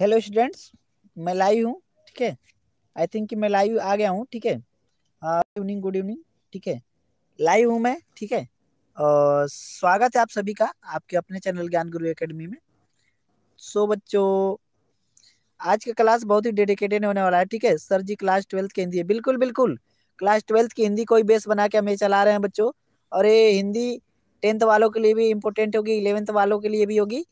hello students मैं live हूँ ठीक है आई थिंक कि मैं लाइव आ गया हूँ ठीक है इवनिंग गुड इवनिंग ठीक है लाइव हूँ मैं ठीक है और स्वागत है आप सभी का आपके अपने चैनल ज्ञान गुरु एकेडमी में सो बच्चों आज का क्लास बहुत ही डेडिकेटेड होने वाला है ठीक है सर जी क्लास ट्वेल्थ की हिंदी है बिल्कुल बिल्कुल क्लास ट्वेल्थ की हिंदी को ही बेस बना के हमें चला रहे हैं बच्चों और ये हिंदी टेंथ वालों के लिए भी इम्पोर्टेंट होगी इलेवेंथ वालों के लिए भी होगी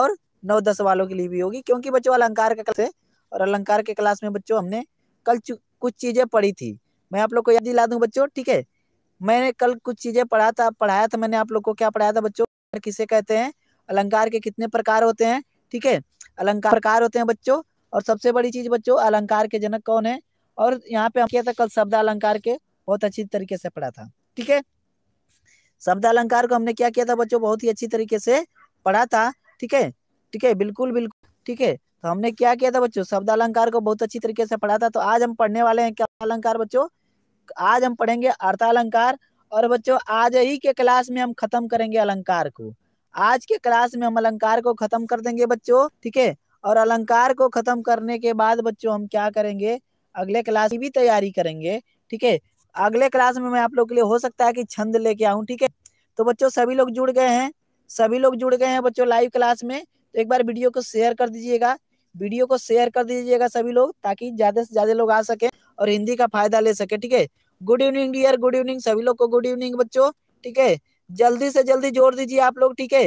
और नौ दस वालों के लिए भी होगी क्योंकि बच्चों अलंकार का क्लास है और अलंकार के क्लास में बच्चों हमने कल कुछ चीजें पढ़ी थी मैं आप लोग को याद दिला दूं बच्चों ठीक है मैंने कल कुछ चीजें पढ़ा था पढ़ाया था मैंने आप लोग को क्या पढ़ाया था बच्चों किसे कहते हैं अलंकार के कितने प्रकार होते हैं ठीक है अलंकार प्रकार होते हैं बच्चों और सबसे बड़ी चीज बच्चों अलंकार के जनक कौन है और यहाँ पे हम किया था कल शब्द अलंकार के बहुत अच्छी तरीके से पढ़ा था ठीक है शब्द अलंकार को हमने क्या किया था बच्चों बहुत ही अच्छी तरीके से पढ़ा था ठीक है ठीक है बिल्कुल बिल्कुल ठीक है तो हमने क्या किया था बच्चों शब्द अलंकार को बहुत अच्छी तरीके से पढ़ा था तो आज हम पढ़ने वाले हैं क्या अलंकार बच्चों आज हम पढ़ेंगे अर्थालंकार और बच्चों आज ही के क्लास में हम खत्म करेंगे अलंकार को आज के क्लास में हम अलंकार को खत्म कर देंगे बच्चों ठीक है और अलंकार को खत्म करने के बाद बच्चों हम क्या करेंगे अगले क्लास की भी तैयारी करेंगे ठीक है अगले क्लास में मैं आप लोग के लिए हो सकता है कि छंद लेके आऊं ठीक है तो बच्चों सभी लोग जुड़ गए हैं सभी लोग जुड़ गए हैं बच्चों लाइव क्लास में तो एक बार वीडियो को शेयर कर दीजिएगा वीडियो को शेयर कर दीजिएगा सभी लोग ताकि ज्यादा से ज्यादा लोग आ सके और हिंदी का फायदा ले सके ठीक है good evening dear good evening सभी लोग को गुड इवनिंग बच्चों ठीक है जल्दी से जल्दी जोड़ दीजिए आप लोग ठीक है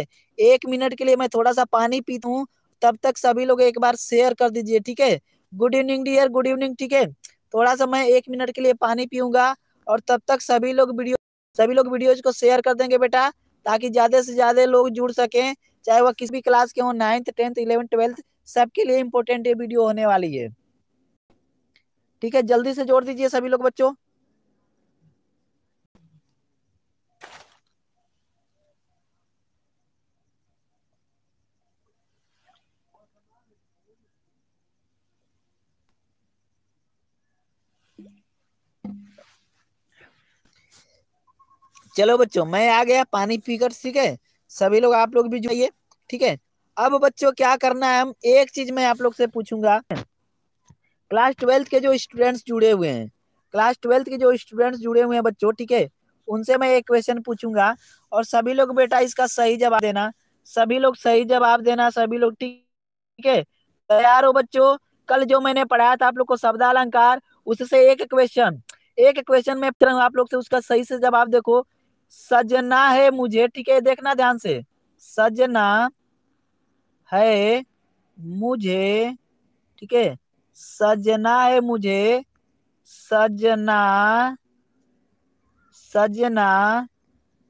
एक मिनट के लिए मैं थोड़ा सा पानी पीता हूँ तब तक सभी लोग एक बार शेयर कर दीजिए ठीक है good evening dear good evening ठीक है थोड़ा सा मैं एक मिनट के लिए पानी पीऊंगा और तब तक सभी लोग वीडियो सभी लोग वीडियोज को शेयर कर देंगे बेटा ताकि ज्यादा से ज्यादा लोग जुड़ सकें चाहे वह किसी भी क्लास के हो नाइन्थ टेंथ इलेवेंथ ट्वेल्थ सबके लिए इम्पोर्टेंट ये वीडियो होने वाली है ठीक है जल्दी से जोड़ दीजिए सभी लोग बच्चों चलो बच्चों मैं आ गया पानी पीकर ठीक है सभी लोग आप लोग भी जुड़िए ठीक है अब बच्चों क्या करना है हम एक चीज मैं आप लोग से पूछूंगा क्लास ट्वेल्थ के जो स्टूडेंट्स जुड़े हुए हैं क्लास ट्वेल्थ के जो स्टूडेंट्स जुड़े हुए हैं बच्चों ठीक है उनसे मैं एक क्वेश्चन पूछूंगा और सभी लोग बेटा इसका सही जवाब देना सभी लोग सही जवाब देना सभी लोग ठीक है तैयार हो बच्चों कल जो मैंने पढ़ाया था आप लोग को शब्द अलंकार उससे एक क्वेश्चन एक क्वेश्चन में आप लोग से उसका सही से जवाब देखो सजना है मुझे ठीक है देखना ध्यान से सजना है मुझे ठीक है सजना है मुझे सजना सजना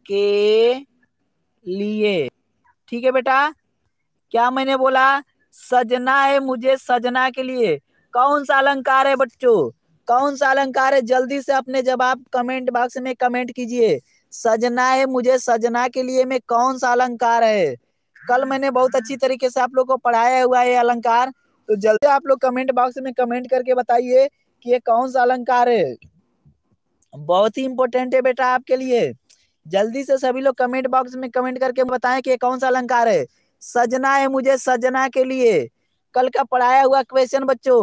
के लिए ठीक है बेटा क्या मैंने बोला सजना है मुझे सजना के लिए कौन सा अलंकार है बच्चों कौन सा अलंकार है जल्दी से अपने जवाब कमेंट बॉक्स में कमेंट कीजिए सजना है मुझे सजना के लिए में कौन सा अलंकार है कल मैंने बहुत अच्छी तरीके से आप लोग को पढ़ाया हुआ है अलंकार तो जल्दी आप लोग कमेंट बॉक्स में कमेंट करके बताइए कि ये कौन सा अलंकार है बहुत ही इंपॉर्टेंट है बेटा आपके लिए जल्दी से सभी लोग कमेंट बॉक्स में कमेंट करके बताएं कि कौन सा अलंकार है सजना है मुझे सजना के लिए कल का पढ़ाया हुआ क्वेश्चन बच्चों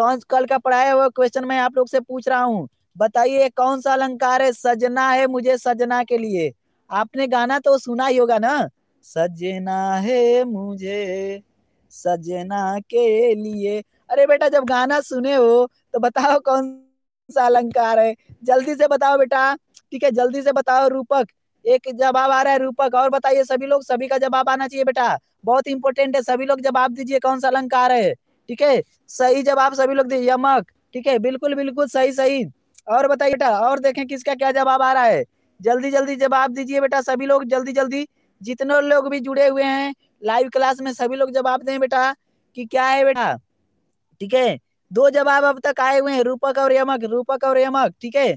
कौन कल का पढ़ाया हुआ क्वेश्चन मैं आप लोग से पूछ रहा हूँ बताइए कौन सा अलंकार है सजना है मुझे सजना के लिए आपने गाना तो सुना ही होगा ना सजना है मुझे सजना के लिए अरे बेटा जब गाना सुने हो तो बताओ कौन सा अलंकार है जल्दी से बताओ बेटा ठीक है जल्दी से बताओ रूपक एक जवाब आ रहा है रूपक और बताइए सभी लोग सभी का जवाब आना चाहिए बेटा बहुत इंपॉर्टेंट है सभी लोग जवाब दीजिए कौन सा अलंकार है ठीक है सही जवाब सभी लोग दीजिए यमक ठीक है बिल्कुल बिल्कुल सही सही और बताइए बेटा और देखें किसका क्या जवाब आ रहा है जल्दी जल्दी जवाब दीजिए बेटा सभी लोग जल्दी जल्दी जितने लोग भी जुड़े हुए हैं लाइव क्लास में सभी लोग जवाब दें बेटा कि क्या है बेटा ठीक है दो जवाब अब तक आए हुए हैं रूपक और यमक रूपक और यमक ठीक है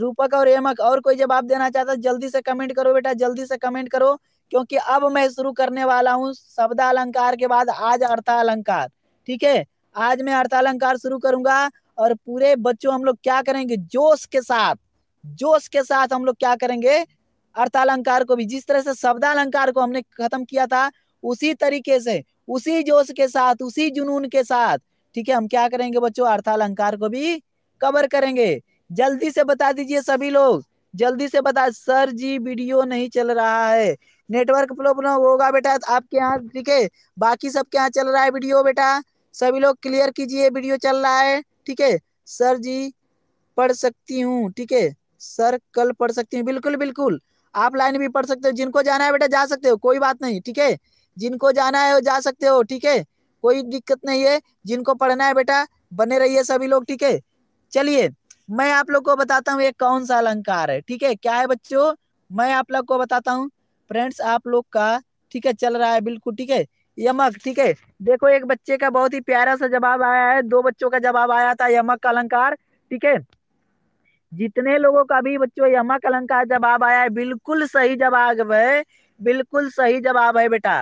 रूपक और यमक और कोई जवाब देना चाहता जल्दी से कमेंट करो बेटा जल्दी से कमेंट करो क्योंकि अब मैं शुरू करने वाला हूँ शब्दालंकार के बाद आज अर्थालंकार ठीक है आज मैं अर्थालंकार शुरू करूंगा और पूरे बच्चों हम लोग क्या करेंगे जोश के साथ जोश के साथ हम लोग क्या करेंगे अर्थालंकार को भी जिस तरह से शब्दालंकार को हमने खत्म किया था उसी तरीके से उसी जोश के साथ उसी जुनून के साथ ठीक है हम क्या करेंगे बच्चों अर्थालंकार को भी कवर करेंगे जल्दी से बता दीजिए सभी लोग जल्दी से बता सर जी वीडियो नहीं चल रहा है नेटवर्क प्रॉब्लम होगा बेटा आपके यहाँ ठीक है बाकी सबके यहाँ चल रहा है वीडियो बेटा सभी लोग क्लियर कीजिए वीडियो चल रहा है ठीक है सर जी पढ़ सकती हूँ ठीक है सर कल पढ़ सकती हूँ बिल्कुल बिल्कुल आप लाइन भी पढ़ सकते हो जिनको जाना है बेटा जा सकते हो कोई बात नहीं ठीक है जिनको जाना है जा सकते हो ठीक है कोई दिक्कत नहीं है जिनको पढ़ना है बेटा बने रहिए सभी लोग ठीक है चलिए मैं आप लोग को बताता हूँ ये कौन सा अलंकार है ठीक है क्या है बच्चों मैं आप लोग को बताता हूँ फ्रेंड्स आप लोग का ठीक है चल रहा है बिल्कुल ठीक है यमक ठीक है देखो एक बच्चे का बहुत ही प्यारा सा जवाब आया है दो बच्चों का जवाब आया था यमक का अलंकार ठीक है जितने लोगों का भी बच्चों यमक अलंकार जवाब आया है बिल्कुल सही जवाब है बिल्कुल सही जवाब है बेटा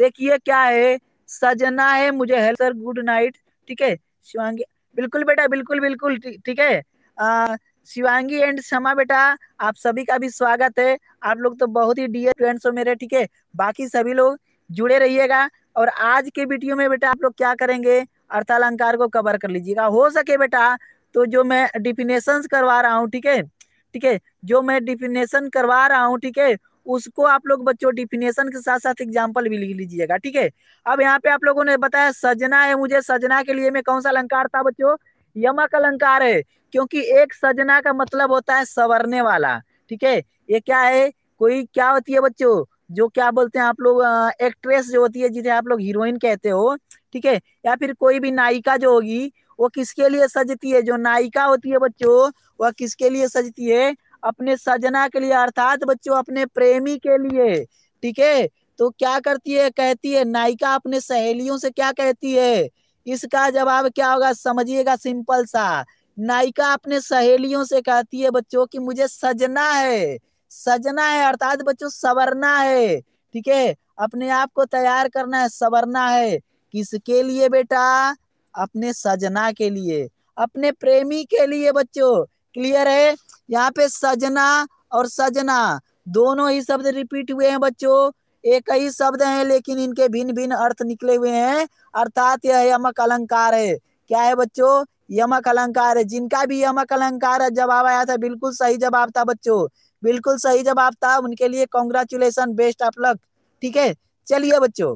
देखिए क्या है सजना है मुझे हेल्प सर गुड नाइट ठीक है शिवांगी बिल्कुल बेटा बिल्कुल बिल्कुल ठीक है शिवांगी एंड क्षमा बेटा आप सभी का भी स्वागत है आप लोग तो बहुत ही डियर फ्रेंड्स हो मेरे ठीक है बाकी सभी लोग जुड़े रहिएगा और आज के वीडियो में बेटा आप लोग क्या करेंगे अर्थालंकार को कवर कर लीजिएगा हो सके बेटा तो जो मैं डिफिनेशन करवा रहा हूँ ठीक है ठीक है जो मैं डिफिनेशन करवा रहा हूँ ठीक है उसको आप लोग बच्चों डिफिनेशन के साथ साथ एग्जाम्पल भी लिख लीजिएगा ठीक है अब यहाँ पे आप लोगों ने बताया सजना है मुझे सजना के लिए मैं कौन सा अलंकार था बच्चों यमक अलंकार है क्योंकि एक सजना का मतलब होता है सवरने वाला ठीक है ये क्या है कोई क्या होती है बच्चों जो क्या बोलते हैं आप लोग एक्ट्रेस जो होती है जिसे आप लोग हीरोइन कहते हो ठीक है या फिर कोई भी नायिका जो होगी वो किसके लिए सजती है जो नायिका होती है बच्चों वह किसके लिए सजती है अपने सजना के लिए अर्थात बच्चों अपने प्रेमी के लिए ठीक है तो क्या करती है कहती है नायिका अपने सहेलियों से क्या कहती है इसका जवाब क्या होगा समझिएगा सिंपल सा नायिका अपने सहेलियों से कहती है बच्चों की मुझे सजना है सजना है अर्थात बच्चों सवरना है ठीक है अपने आप को तैयार करना है सवरना है किसके लिए बेटा अपने सजना के लिए अपने प्रेमी के लिए बच्चों क्लियर है यहाँ पे सजना और सजना दोनों ही शब्द रिपीट हुए हैं बच्चों एक ही शब्द है लेकिन इनके भिन्न भिन्न अर्थ निकले हुए हैं अर्थात यह यमक अलंकार है क्या है बच्चों यमक अलंकार है जिनका भी यमक अलंकार जवाब आया था बिल्कुल सही जवाब था बच्चों बिल्कुल सही जवाब था उनके लिए कॉन्ग्रेचुलेसन बेस्ट आप लक ठीक है चलिए बच्चों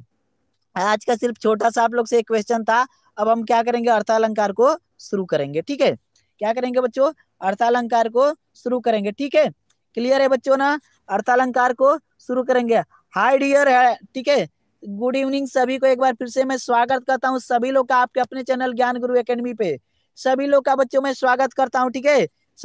आज का सिर्फ छोटा सा आप लोग से एक क्वेश्चन था अब हम क्या करेंगे अर्थालंकार को शुरू करेंगे ठीक है क्या करेंगे बच्चों अर्थालंकार को शुरू करेंगे ठीक है क्लियर है बच्चों ना अर्थालंकार को शुरू करेंगे हाई डियर है ठीक है गुड इवनिंग सभी को एक बार फिर से मैं स्वागत करता हूँ सभी लोग का आपके अपने चैनल ज्ञान गुरु अकेडमी पे सभी लोग का बच्चों में स्वागत करता हूँ ठीक है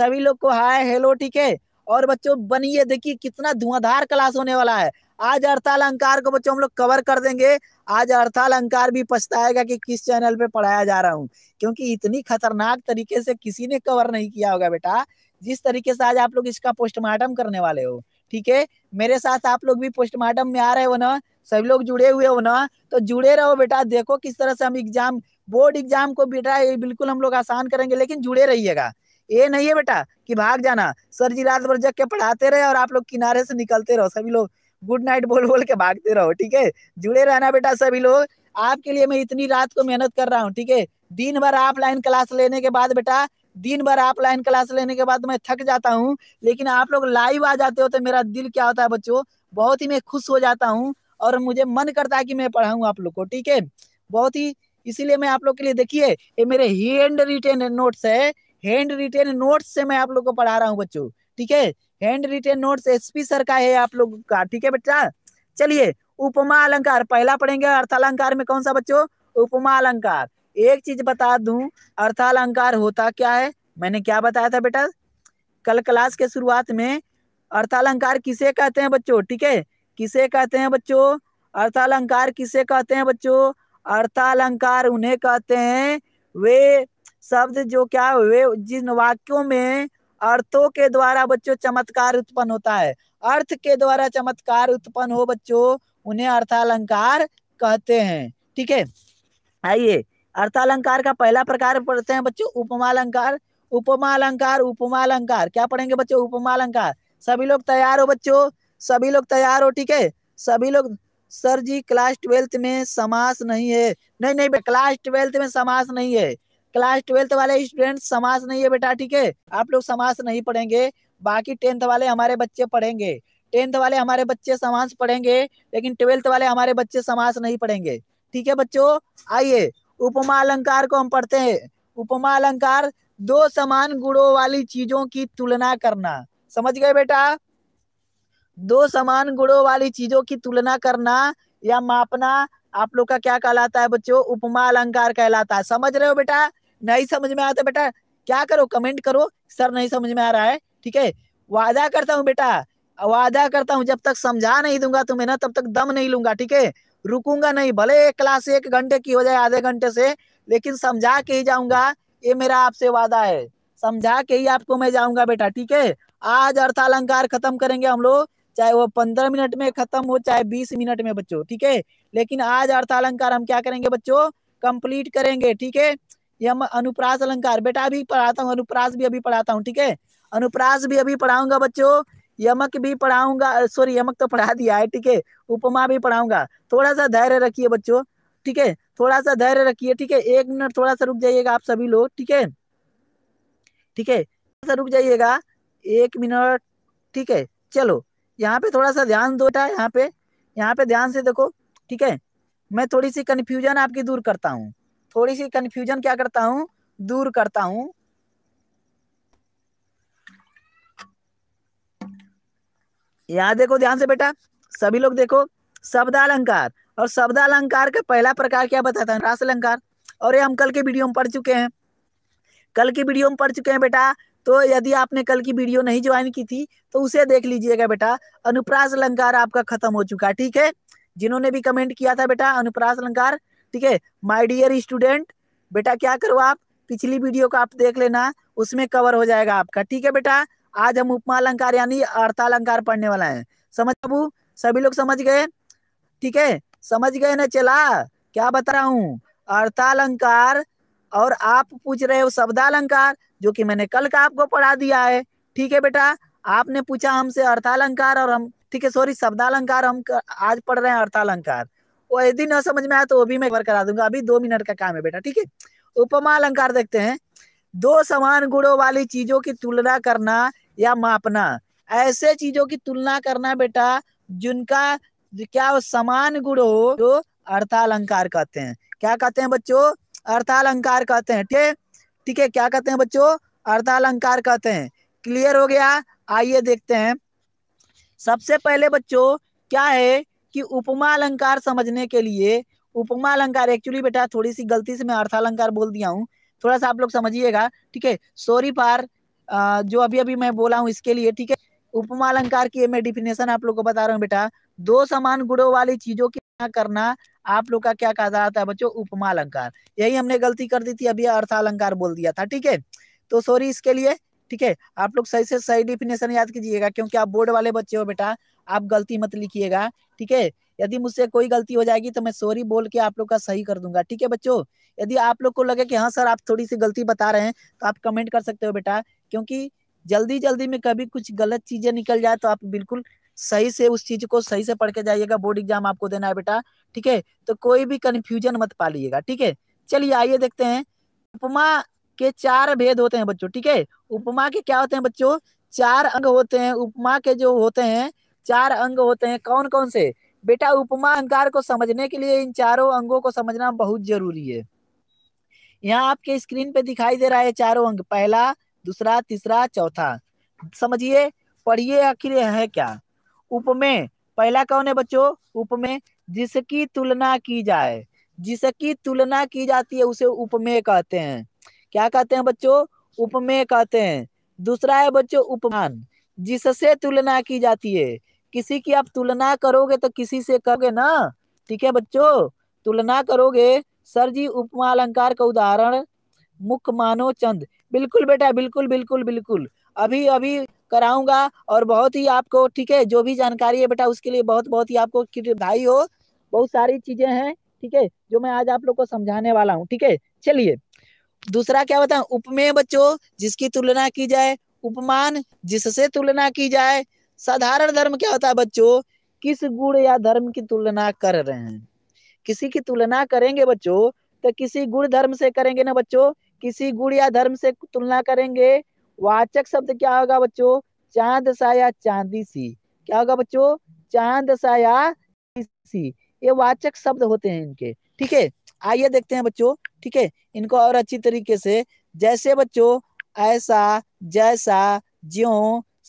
सभी लोग को हाय हेलो ठीक है और बच्चों बनिए देखिए कितना धुआंधार क्लास होने वाला है आज अड़ताल अंकार को बच्चों हम लोग कवर कर देंगे आज अड़ताल अंकार भी पछताएगा कि किस चैनल पे पढ़ाया जा रहा हूँ क्योंकि इतनी खतरनाक तरीके से किसी ने कवर नहीं किया होगा बेटा जिस तरीके से आज आप लोग इसका पोस्टमार्टम करने वाले हो ठीक है मेरे साथ आप लोग भी पोस्टमार्टम में आ रहे हो ना सभी लोग जुड़े हुए हो ना तो जुड़े रहो बेटा देखो किस तरह से हम एग्जाम बोर्ड एग्जाम को बेटा बिल्कुल हम लोग आसान करेंगे लेकिन जुड़े रहिएगा ये नहीं है बेटा कि भाग जाना सर जी रात भर जग के पढ़ाते रहे और आप लोग किनारे से निकलते रहो सभी लोग गुड नाइट बोल बोल के भागते रहो ठीक है जुड़े रहना बेटा सभी लोग आपके लिए मैं इतनी रात को मेहनत कर रहा हूँ ठीक है दिन भर ऑफलाइन क्लास लेने के बाद बेटा दिन भर ऑफलाइन क्लास लेने के बाद मैं थक जाता हूँ लेकिन आप लोग लाइव आ जाते हो तो मेरा दिल क्या होता है बच्चों बहुत ही मैं खुश हो जाता हूँ और मुझे मन करता है कि मैं पढ़ाऊँ आप लोग को ठीक है बहुत ही इसीलिए मैं आप लोग के लिए देखिए ये मेरे हैंड रिटेन नोट्स है हैंड रिटेन नोट्स से मैं आप लोग को पढ़ा रहा हूँ बच्चों ठीक है handwritten notes SP sir का है आप लोग का ठीक है बच्चा चलिए उपमा अलंकार पहला पढ़ेंगे अर्थालंकार में कौन सा बच्चों उपमा अलंकार एक चीज बता दू अर्थालंकार होता क्या है मैंने क्या बताया था बेटा कल क्लास के शुरुआत में अर्थालंकार किसे कहते हैं बच्चों ठीक है किसे कहते हैं बच्चों अर्थालंकार किसे कहते हैं बच्चों अर्थालंकार उन्हें कहते हैं वे शब्द जो क्या हुए जिन वाक्यों में अर्थों के द्वारा बच्चों चमत्कार उत्पन्न होता है अर्थ के द्वारा चमत्कार उत्पन्न हो बच्चों उन्हें अर्थालंकार कहते हैं ठीक है आइए अर्थालंकार का पहला प्रकार पढ़ते हैं बच्चों अलंकार उपमा अलंकार क्या पढ़ेंगे बच्चों उपमा अलंकार सभी लोग तैयार हो बच्चों सभी लोग तैयार हो ठीक है सभी लोग सर जी क्लास ट्वेल्थ में समास नहीं है नहीं नहीं क्लास ट्वेल्थ में समास नहीं है क्लास ट्वेल्थ वाले स्टूडेंट समास नहीं है बेटा ठीक है आप लोग समास नहीं पढ़ेंगे बाकी टेंथ वाले हमारे बच्चे पढ़ेंगे टेंथ वाले हमारे बच्चे समास पढ़ेंगे लेकिन ट्वेल्थ वाले हमारे बच्चे समास नहीं पढ़ेंगे ठीक है बच्चों आइए उपमा अलंकार को हम पढ़ते हैं उपमा अलंकार दो समान गुणों वाली चीजों की तुलना करना समझ गए बेटा दो समान गुणों वाली चीजों की तुलना करना या मापना आप लोग का क्या कहलाता है बच्चों उपमा अलंकार कहलाता है समझ रहे हो बेटा नहीं समझ में आता बेटा क्या करो कमेंट करो सर नहीं समझ में आ रहा है ठीक है वादा करता हूँ बेटा वादा करता हूँ जब तक समझा नहीं दूंगा तुम्हें ना तब तक दम नहीं लूंगा ठीक है रुकूंगा नहीं भले एक क्लास एक घंटे की हो जाए आधे घंटे से लेकिन समझा के ही जाऊंगा ये मेरा आपसे वादा है समझा के ही आपको मैं जाऊंगा बेटा ठीक है आज अर्थालंकार खत्म करेंगे हम लोग चाहे वो पंद्रह मिनट में खत्म हो चाहे बीस मिनट में बच्चों ठीक है लेकिन आज अर्थालंकार हम क्या करेंगे बच्चों कंप्लीट करेंगे ठीक है ये अनुप्रास अलंकार बेटा अभी पढ़ाता हूँ अनुप्रास भी अभी पढ़ाता हूँ ठीक है अनुप्रास भी अभी पढ़ाऊंगा बच्चों यमक भी पढ़ाऊंगा सॉरी यमक तो पढ़ा दिया है ठीक है उपमा भी पढ़ाऊंगा थोड़ा सा धैर्य रखिए बच्चों ठीक है थोड़ा सा धैर्य रखिए ठीक है एक मिनट थोड़ा सा रुक जाइएगा आप सभी लोग ठीक है ठीक है थोड़ा सा रुक जाइएगा एक मिनट ठीक है चलो यहाँ पे थोड़ा सा ध्यान दो यहाँ पे यहाँ पे ध्यान से देखो ठीक है मैं थोड़ी सी कन्फ्यूजन आपकी दूर करता हूँ थोड़ी सी कंफ्यूजन क्या करता हूं दूर करता हूं यहां देखो ध्यान से बेटा सभी लोग देखो शब्दालंकार और शब्दालंकार का पहला प्रकार क्या बताता है रास अलंकार और ये हम कल के वीडियो में पढ़ चुके हैं कल की वीडियो में पढ़ चुके हैं बेटा तो यदि आपने कल की वीडियो नहीं ज्वाइन की थी तो उसे देख लीजिएगा बेटा अनुप्रास अलंकार आपका खत्म हो चुका ठीक है जिन्होंने भी कमेंट किया था बेटा अनुप्रास अलंकार ठीक है माय डियर स्टूडेंट बेटा क्या करो आप पिछली वीडियो का आप देख लेना उसमें कवर हो जाएगा आपका ठीक है बेटा आज हम उपमा अलंकार यानी अर्थालंकार पढ़ने वाला है समझ बाबू सभी लोग समझ गए ठीक है समझ गए ना चला क्या बता रहा हूँ अर्थालंकार और आप पूछ रहे हो शब्दालंकार जो कि मैंने कल का आपको पढ़ा दिया है ठीक है बेटा आपने पूछा हमसे अर्थालंकार और हम ठीक है सॉरी शब्दालंकार हम आज पढ़ रहे हैं अर्थालंकार यदि न समझ में आया तो वो भी मैं कवर करा दूंगा अभी दो मिनट का काम है बेटा ठीक है उपमा अलंकार देखते हैं दो समान गुणों वाली चीजों की तुलना करना या मापना ऐसे चीजों की तुलना करना बेटा जिनका क्या वो समान गुण हो जो अर्थालंकार कहते हैं क्या कहते हैं बच्चों अर्थालंकार कहते हैं ठीक ठीक है क्या कहते हैं बच्चों अर्थालंकार कहते हैं क्लियर हो गया आइए देखते हैं सबसे पहले बच्चों क्या है कि उपमा अलंकार समझने के लिए उपमा अलंकार एक्चुअली बेटा थोड़ी सी गलती से मैं अर्थालंकार बोल दिया हूँ थोड़ा सा आप लोग समझिएगा ठीक है सॉरी पार जो अभी अभी मैं बोला हूँ इसके लिए ठीक है उपमा अलंकार की मैं डिफिनेशन आप लोग को बता रहा हूँ बेटा दो समान गुणों वाली चीजों की करना आप लोग का क्या कहा जाता है बच्चों उपमा अलंकार यही हमने गलती कर दी थी अभी अर्थालंकार बोल दिया था ठीक है तो सॉरी इसके लिए ठीक है आप लोग सही से सही डिफिनेशन याद कीजिएगा क्योंकि आप बोर्ड वाले बच्चे हो बेटा आप गलती मत लिखिएगा ठीक है यदि मुझसे कोई गलती हो जाएगी तो मैं सॉरी बोल के आप लोग का सही कर दूंगा ठीक है बच्चों यदि आप लोग को लगे कि हाँ सर आप थोड़ी सी गलती बता रहे हैं तो आप कमेंट कर सकते हो बेटा क्योंकि जल्दी जल्दी में कभी कुछ गलत चीजें निकल जाए तो आप बिल्कुल सही से उस चीज को सही से पढ़ के जाइएगा बोर्ड एग्जाम आपको देना है बेटा ठीक है तो कोई भी कन्फ्यूजन मत पालिएगा ठीक है चलिए आइए देखते हैं उपमा के चार भेद होते हैं बच्चों ठीक है उपमा के क्या होते हैं बच्चों चार अंग होते हैं उपमा के जो होते हैं चार अंग होते हैं कौन कौन से बेटा उपमा अंकार को समझने के लिए इन चारों अंगों को समझना बहुत जरूरी है यहाँ आपके स्क्रीन पे दिखाई दे रहा है चारों अंग पहला दूसरा तीसरा चौथा समझिए पढ़िए आखिर है क्या उपमेय पहला कौन है बच्चों उपमेय जिसकी तुलना की जाए जिसकी तुलना की जाती है उसे उपमेय कहते हैं क्या कहते हैं बच्चों उपमेय कहते हैं दूसरा है बच्चों उपमान जिससे तुलना की जाती है किसी की आप तुलना करोगे तो किसी से करोगे ना ठीक है बच्चों तुलना करोगे सर जी उपमा अलंकार का उदाहरण मुख मानो चंद बिल्कुल बेटा बिल्कुल बिल्कुल बिल्कुल अभी अभी कराऊंगा और बहुत ही आपको ठीक है जो भी जानकारी है बेटा उसके लिए बहुत बहुत ही आपको भाई हो बहुत सारी चीजें हैं ठीक है जो मैं आज आप लोग को समझाने वाला हूँ ठीक है चलिए दूसरा क्या बताऊ उपमेय बच्चों जिसकी तुलना की जाए उपमान जिससे तुलना की जाए साधारण धर्म क्या होता है बच्चों किस गुण या धर्म की तुलना कर रहे हैं किसी की तुलना करेंगे बच्चों तो किसी गुण धर्म से करेंगे ना बच्चों किसी गुण या धर्म से तुलना करेंगे वाचक शब्द क्या होगा बच्चों चांद सा या चांदी सी क्या होगा बच्चों चांद सा या सी ये वाचक शब्द होते हैं इनके ठीक है आइए देखते हैं बच्चों ठीक है इनको और अच्छी तरीके से जैसे बच्चों ऐसा जैसा ज्यो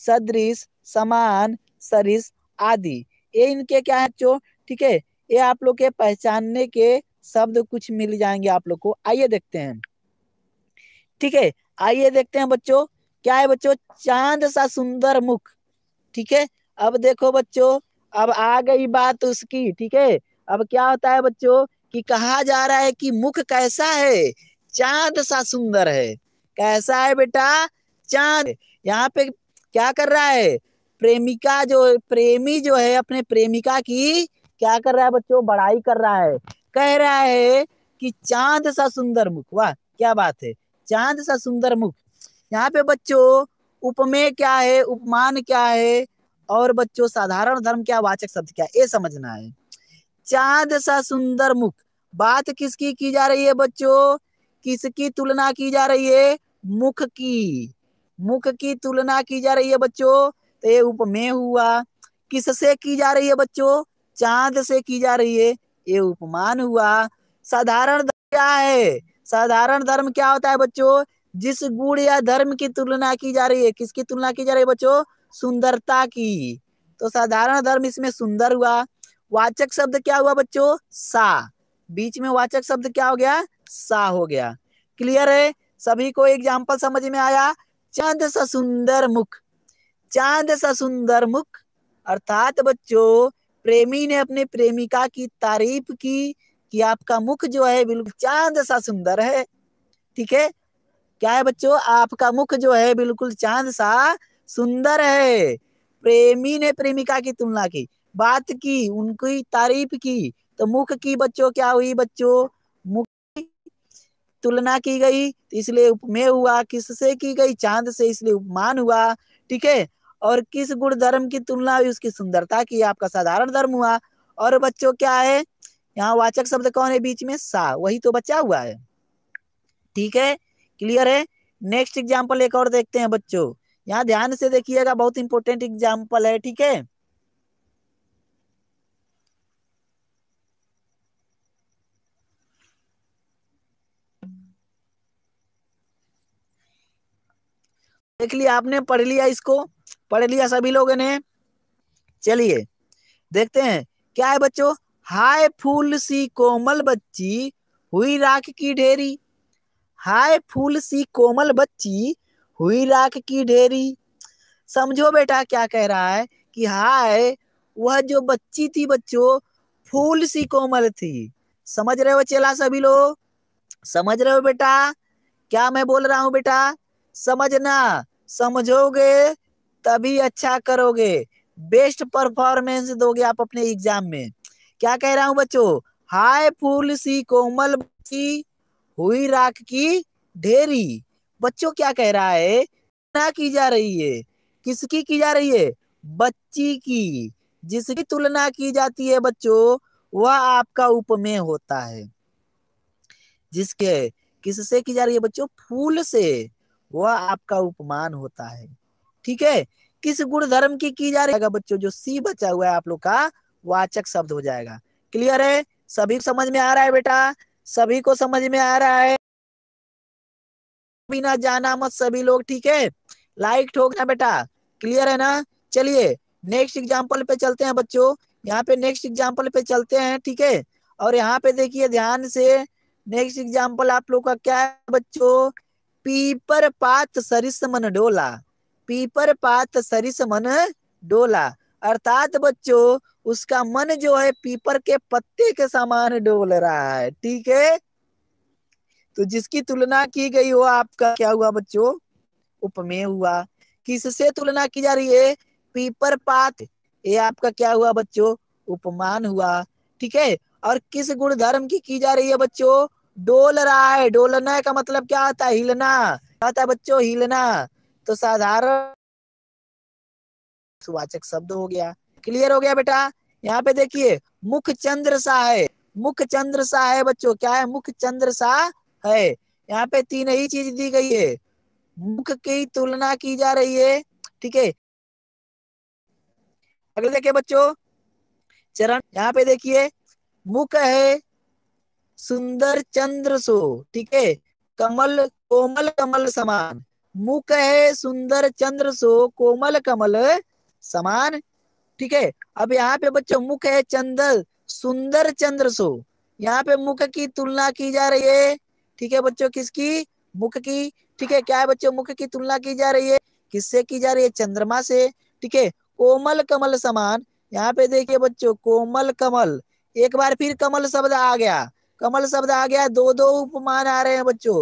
सदृश समान सरिस आदि ये इनके क्या है जो ठीक है ये आप लोग के पहचानने के शब्द कुछ मिल जाएंगे आप लोग को आइए देखते हैं ठीक है आइए देखते हैं बच्चों क्या है बच्चों चांद सा सुंदर मुख ठीक है अब देखो बच्चों अब आ गई बात उसकी ठीक है अब क्या होता है बच्चों कि कहा जा रहा है कि मुख कैसा है चांद सा सुंदर है कैसा है बेटा चांद यहाँ पे क्या कर रहा है प्रेमिका जो प्रेमी जो है अपने प्रेमिका की क्या कर रहा है बच्चों बड़ाई कर रहा है कह रहा है कि चांद सा सुंदर मुख वाह क्या बात है चांद सा सुंदर मुख यहाँ पे बच्चों उपमेय क्या है उपमान क्या है और बच्चों साधारण धर्म क्या वाचक शब्द क्या ये समझना है चांद सा सुंदर मुख बात किसकी की जा रही है बच्चों किसकी तुलना की जा रही है मुख की मुख की तुलना की जा रही है बच्चों ए उपमेय हुआ किससे की जा रही है बच्चों चांद से की जा रही है ए उपमान हुआ साधारण क्या है साधारण धर्म क्या होता है बच्चों जिस गुण या धर्म की तुलना की जा रही है किसकी तुलना की जा रही है बच्चों सुंदरता की तो साधारण धर्म इसमें सुंदर हुआ वाचक शब्द क्या हुआ बच्चों सा बीच में वाचक शब्द क्या हो गया सा हो गया क्लियर है सभी को एग्जाम्पल समझ में आया चंद सा सुंदर मुख चांद सा सुंदर मुख अर्थात बच्चों प्रेमी ने अपने प्रेमिका की तारीफ की कि आपका मुख जो है बिल्कुल चांद सा सुंदर है ठीक है क्या है बच्चों आपका मुख जो है बिल्कुल चांद सा सुंदर है प्रेमी ने प्रेमिका की तुलना की बात की उनकी तारीफ की तो मुख की बच्चों क्या हुई बच्चों मुख तुलना की गई इसलिए उपमेय हुआ किससे की गई चांद से इसलिए उपमान हुआ ठीक है और किस गुण धर्म की तुलना हुई उसकी सुंदरता की आपका साधारण धर्म हुआ और बच्चों क्या है यहाँ वाचक शब्द कौन है बीच में सा वही तो बचा हुआ है ठीक है क्लियर है नेक्स्ट एग्जाम्पल एक और देखते हैं बच्चों यहाँ ध्यान से देखिएगा बहुत इंपॉर्टेंट एग्जाम्पल है ठीक है देख लिया आपने पढ़ लिया इसको पढ़ लिया सभी लोगों ने चलिए देखते हैं क्या है बच्चों हाय फूल सी कोमल बच्ची हुई राख की ढेरी हाय फूल सी कोमल बच्ची हुई राख की ढेरी समझो बेटा क्या कह रहा है कि हाय वह जो बच्ची थी बच्चों फूल सी कोमल थी समझ रहे हो चेला सभी लोग समझ रहे हो बेटा क्या मैं बोल रहा हूँ बेटा समझना समझोगे तभी अच्छा करोगे बेस्ट परफॉर्मेंस दोगे आप अपने एग्जाम में क्या कह रहा हूँ बच्चों हाय फूल सी कोमल बची हुई राख की ढेरी बच्चों क्या कह रहा है तुलना की जा रही है किसकी की जा रही है बच्ची की जिसकी तुलना की जाती है बच्चों वह आपका उपमेय होता है जिसके किससे की जा रही है बच्चों फूल से वह आपका उपमान होता है ठीक है किस गुण धर्म की की जा रही है बच्चों जो सी बचा हुआ है आप लोग का वाचक शब्द हो जाएगा क्लियर है सभी समझ में आ रहा है बेटा सभी को समझ में आ रहा है बिना जाना मत सभी लोग ठीक है लाइक ना बेटा क्लियर है ना चलिए नेक्स्ट एग्जाम्पल पे चलते हैं बच्चों यहाँ पे नेक्स्ट एग्जाम्पल पे चलते हैं ठीक है और यहाँ पे देखिए ध्यान से नेक्स्ट एग्जाम्पल आप लोग का क्या है बच्चों पीपर पात सरिस मन डोला पीपर पात सरिस मन डोला अर्थात बच्चों उसका मन जो है पीपर के पत्ते के समान डोल रहा है ठीक है तो जिसकी तुलना की गई हो आपका क्या हुआ बच्चों उपमेय हुआ किससे तुलना की जा रही है पीपर पात ये आपका क्या हुआ बच्चों उपमान हुआ ठीक है और किस गुण धर्म की की जा रही है बच्चों डोल रहा है डोलना का मतलब क्या होता है हिलना क्या होता है बच्चों हिलना तो साधारण सुवाचक शब्द हो गया क्लियर हो गया बेटा यहाँ पे देखिए मुख चंद्र सा है मुख चंद्र सा है बच्चों क्या है मुख चंद्र सा है यहाँ पे तीन ही चीज दी गई है मुख की तुलना की जा रही है ठीक है अगले देखिए बच्चों चरण यहाँ पे देखिए मुख है सुंदर चंद्र सो ठीक है कमल कोमल कमल समान मुख है सुंदर चंद्र सो कोमल कमल समान ठीक है अब यहाँ पे बच्चों मुख है चंद्र सुंदर चंद्र सो यहाँ पे मुख की तुलना की जा रही है ठीक है बच्चों किसकी मुख की ठीक है क्या है बच्चों मुख की तुलना की जा रही है किससे की जा रही है चंद्रमा से ठीक है कोमल कमल समान यहाँ पे देखिए बच्चों कोमल कमल एक बार फिर कमल शब्द आ गया कमल शब्द आ गया दो दो उपमान आ रहे हैं बच्चों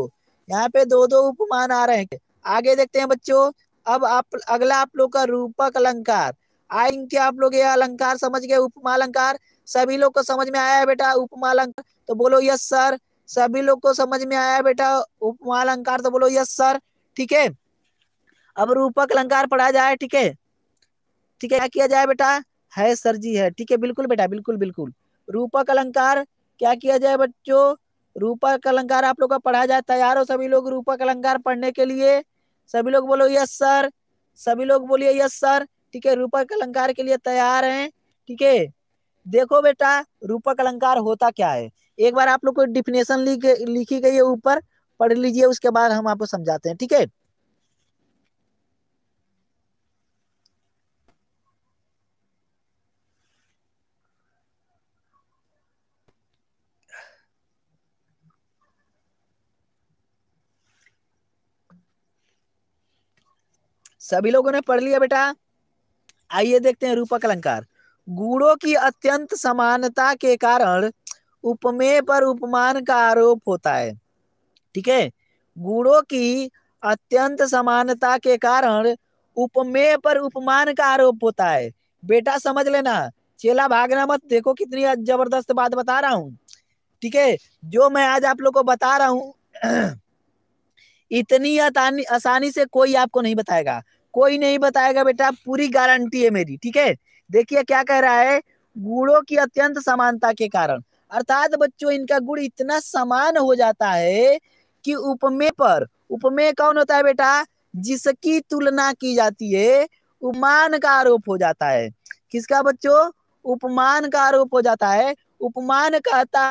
यहाँ पे दो दो उपमान आ रहे हैं आगे देखते हैं बच्चों अब आप अगला आप लोग का रूपक अलंकार आई आप लोग ये अलंकार समझ गए उपमा अलंकार सभी लोग को समझ में आया है बेटा उपमा अलंकार तो बोलो यस सर सभी लोग को समझ में आया है बेटा उपमा अलंकार तो बोलो यस सर ठीक है अब रूपक अलंकार पढ़ा जाए ठीक है ठीक है क्या किया जाए बेटा है सर जी है ठीक है बिल्कुल बेटा बिल्कुल बिल्कुल रूपक अलंकार क्या किया जाए बच्चों रूपक अलंकार आप लोग का पढ़ा जाए तैयार हो सभी लोग रूपक अलंकार पढ़ने के लिए सभी लोग बोलो यस सर सभी लोग बोलिए यस सर ठीक है रूपक अलंकार के लिए तैयार हैं ठीक है देखो बेटा रूपक अलंकार होता क्या है एक बार आप लोग को डिफिनेशन लिखी गई है ऊपर पढ़ लीजिए उसके बाद हम आपको समझाते हैं ठीक है सभी लोगों ने पढ़ लिया बेटा आइए देखते हैं रूपक अलंकार गुणों की अत्यंत समानता के कारण उपमेय पर उपमान का आरोप होता है ठीक है गुणों की अत्यंत समानता के कारण उपमेय पर उपमान का आरोप होता है बेटा समझ लेना चेला भागना मत देखो कितनी जबरदस्त बात बता रहा हूँ ठीक है जो मैं आज आप लोग को बता रहा हूँ इतनी आसानी से कोई आपको नहीं बताएगा कोई नहीं बताएगा बेटा पूरी गारंटी है मेरी ठीक है देखिए क्या कह रहा है गुड़ों की अत्यंत समानता के कारण अर्थात बच्चों इनका गुण इतना समान हो जाता है कि उपमेय पर उपमेय कौन होता है बेटा जिसकी तुलना की जाती है उपमान का आरोप हो जाता है किसका बच्चों उपमान का आरोप हो जाता है उपमान कहता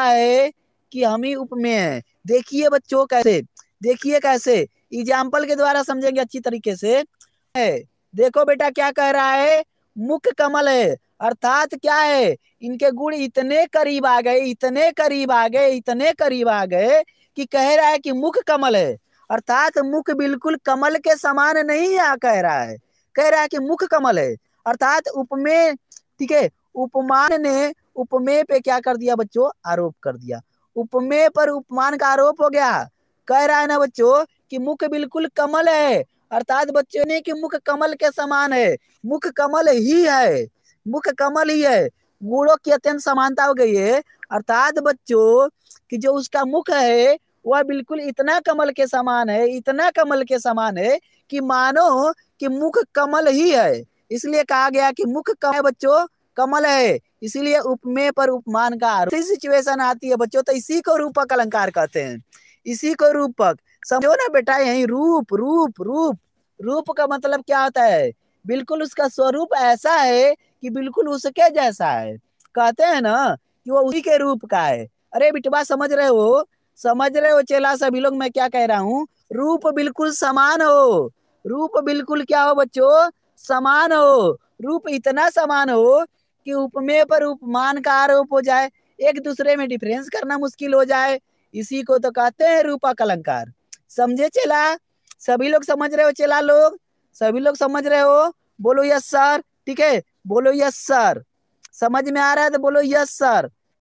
है कि हम ही उपमेय हैं देखिए बच्चों कैसे देखिए कैसे एग्जाम्पल के द्वारा समझेंगे अच्छी तरीके से है देखो बेटा क्या कह रहा है मुख कमल है अर्थात क्या है इनके गुण इतने करीब आ गए इतने करीब आ गए इतने करीब आ गए कि कह रहा है कि मुख कमल है अर्थात मुख बिल्कुल कमल के समान नहीं आ कह रहा है कह रहा है कि मुख कमल है अर्थात उपमेय ठीक है उपमान ने उपमेय पे क्या कर दिया बच्चों आरोप कर दिया उपमेय पर उपमान का आरोप हो गया कह रहा है ना बच्चों कि मुख बिल्कुल कमल है अर्थात बच्चे ने कि मुख कमल के समान है मुख कमल ही है मुख कमल ही है गुणों की अत्यंत समानता हो गई है अर्थात बच्चों कि जो उसका मुख है वह बिल्कुल इतना कमल के समान है इतना कमल के समान है कि मानो कि मुख कमल ही है इसलिए कहा गया कि मुख कमल बच्चों कमल है इसीलिए उपमेय पर उपमान का सिचुएशन आती है बच्चों तो इसी को रूपक अलंकार कहते हैं इसी को रूपक समझो ना बेटा यही रूप रूप रूप रूप का मतलब क्या होता है बिल्कुल उसका स्वरूप ऐसा है कि बिल्कुल उसके जैसा है कहते हैं ना कि वो उसी के रूप का है अरे बिटवा समझ रहे हो समझ रहे हो चेला सभी लोग मैं क्या कह रहा हूँ रूप बिल्कुल समान हो रूप बिल्कुल क्या हो बच्चों समान हो रूप इतना समान हो कि उपमेय पर उपमान का आरोप हो जाए एक दूसरे में डिफरेंस करना मुश्किल हो जाए इसी को तो कहते हैं रूपा कलंकार समझे चेला सभी लोग समझ रहे हो चेला लोग सभी लोग समझ रहे हो बोलो यस सर ठीक है बोलो यस सर समझ में आ रहा है तो बोलो यस सर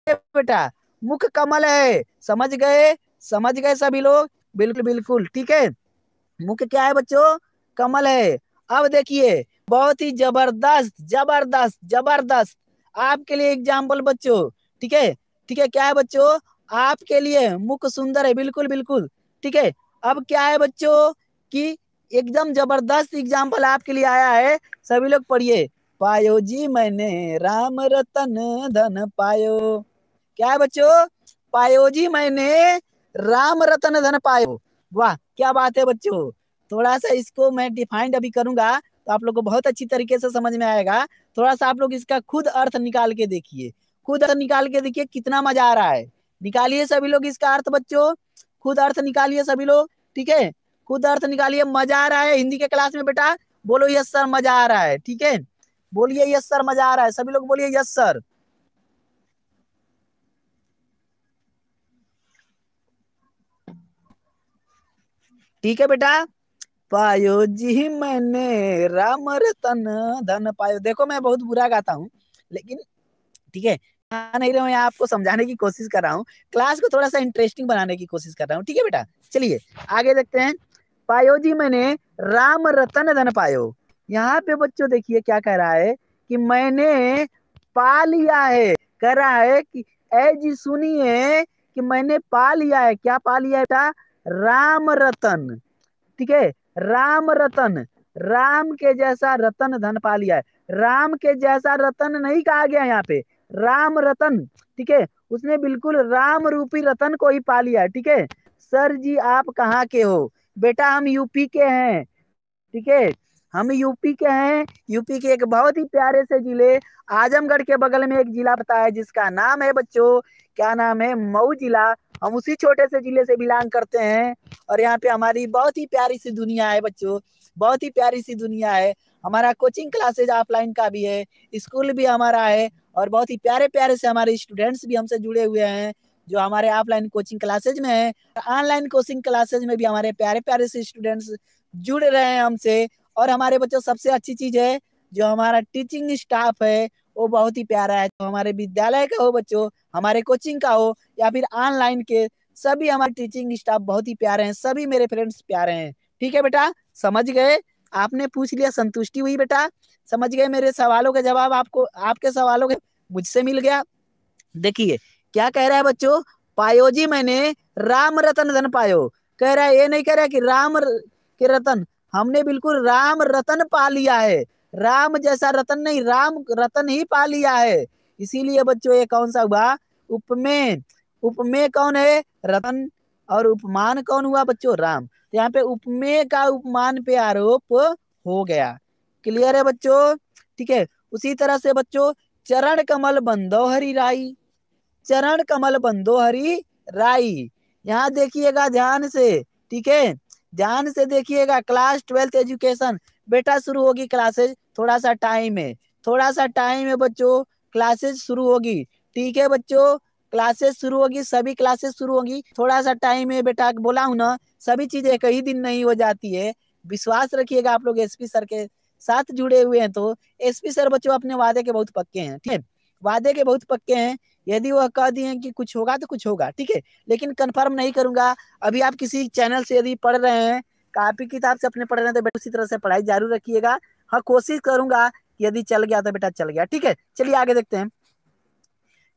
बेटा मुख कमल है समझ गए समझ गए सभी लोग बिल्कुल बिल्कुल ठीक है मुख क्या है बच्चों कमल है अब देखिए बहुत ही जबरदस्त जबरदस्त जबरदस्त आपके लिए एग्जाम्पल बच्चों ठीक है ठीक है क्या है बच्चों आपके लिए मुख सुंदर है बिल्कुल बिल्कुल ठीक है अब क्या है बच्चों कि एकदम जबरदस्त एग्जाम्पल आपके लिए आया है सभी लोग पढ़िए पायो जी मैंने राम रतन धन पायो क्या है बच्चों पायो जी मैंने राम रतन धन पायो वाह क्या बात है बच्चों थोड़ा सा इसको मैं डिफाइंड अभी करूंगा तो आप लोग को बहुत अच्छी तरीके से समझ में आएगा थोड़ा सा आप लोग इसका खुद अर्थ निकाल के देखिए खुद अर्थ निकाल के देखिए कितना मजा आ रहा है निकालिए सभी लोग इसका अर्थ बच्चों खुद अर्थ निकालिए सभी लोग ठीक है खुद अर्थ निकालिए मजा आ रहा है हिंदी के क्लास में बेटा बोलो यस सर मजा आ रहा है ठीक है बोलिए यस सर मजा आ रहा है सभी लोग बोलिए यस सर ठीक है बेटा पायो जी मैंने राम रतन धन पायो देखो मैं बहुत बुरा गाता हूँ लेकिन ठीक है नहीं रहा हूँ आपको समझाने की कोशिश कर रहा हूँ क्लास को थोड़ा सा इंटरेस्टिंग बनाने की कोशिश कर रहा हूँ ठीक है बेटा चलिए आगे देखते हैं पायो जी मैंने राम रतन धन पायो यहाँ पे बच्चों देखिए क्या कह रहा है कि मैंने पा लिया है कह रहा है कि ए जी सुनिए कि मैंने पा लिया है क्या पा लिया बेटा राम रतन ठीक है राम रतन राम के जैसा रतन धन पा लिया है राम के जैसा रतन नहीं कहा गया यहाँ पे राम रतन ठीक है उसने बिल्कुल राम रूपी रतन को ही पा लिया ठीक है सर जी आप कहाँ के हो बेटा हम यूपी के हैं ठीक है हम यूपी के हैं यूपी के एक बहुत ही प्यारे से जिले आजमगढ़ के बगल में एक जिला पता है जिसका नाम है बच्चों क्या नाम है मऊ जिला हम उसी छोटे से जिले से बिलोंग करते हैं और यहाँ पे हमारी बहुत ही प्यारी सी दुनिया है बच्चों बहुत ही प्यारी सी दुनिया है हमारा कोचिंग क्लासेज ऑफलाइन का भी है स्कूल भी हमारा है और बहुत ही प्यारे प्यारे से हमारे स्टूडेंट्स भी हमसे जुड़े हुए हैं जो हमारे ऑफलाइन कोचिंग क्लासेज में है ऑनलाइन कोचिंग क्लासेज में भी हमारे प्यारे प्यारे से स्टूडेंट्स जुड़ रहे हैं हमसे और हमारे बच्चों सबसे अच्छी चीज है जो हमारा टीचिंग स्टाफ है वो बहुत ही प्यारा है तो हमारे विद्यालय का हो बच्चों हमारे कोचिंग का हो या फिर ऑनलाइन के सभी हमारे टीचिंग स्टाफ बहुत ही प्यारे हैं सभी मेरे फ्रेंड्स प्यारे हैं ठीक है बेटा समझ गए आपने पूछ लिया संतुष्टि हुई बेटा समझ गए मेरे सवालों के जवाब आपको आपके सवालों के मुझसे मिल गया देखिए क्या कह रहा है बच्चों पायो जी मैंने राम रतन धन पायो कह रहा है ये नहीं कह रहा कि राम के रतन हमने बिल्कुल राम रतन पा लिया है राम जैसा रतन नहीं राम रतन ही पा लिया है इसीलिए बच्चों ये कौन सा हुआ उपमेय उपमेय कौन है रतन और उपमान कौन हुआ बच्चों राम तो यहाँ पे उपमेय का उपमान पे आरोप हो गया क्लियर है बच्चों ठीक है उसी तरह से बच्चों चरण कमल बंदो हरी राई चरण कमल बंदो हरी राई यहाँ देखिएगा ध्यान से ठीक है ध्यान से देखिएगा क्लास ट्वेल्थ एजुकेशन बेटा शुरू होगी क्लासेज थोड़ा सा टाइम है थोड़ा सा टाइम है बच्चों क्लासेज शुरू होगी ठीक है बच्चों क्लासेस शुरू होगी सभी क्लासेस शुरू होगी थोड़ा सा टाइम है बेटा बोला हूँ ना सभी चीजें एक ही दिन नहीं हो जाती है विश्वास रखिएगा आप लोग एसपी सर के साथ जुड़े हुए हैं तो एसपी सर बच्चों अपने वादे के बहुत पक्के हैं ठीक है वादे के बहुत पक्के हैं यदि वह कह दिए कि कुछ होगा तो कुछ होगा ठीक है लेकिन कंफर्म नहीं करूंगा अभी आप किसी चैनल से यदि पढ़ रहे हैं कापी किताब से अपने पढ़ रहे हैं तो बेटा उसी तरह से पढ़ाई जारी रखिएगा हाँ कोशिश करूंगा यदि चल गया तो बेटा चल गया ठीक है चलिए आगे देखते हैं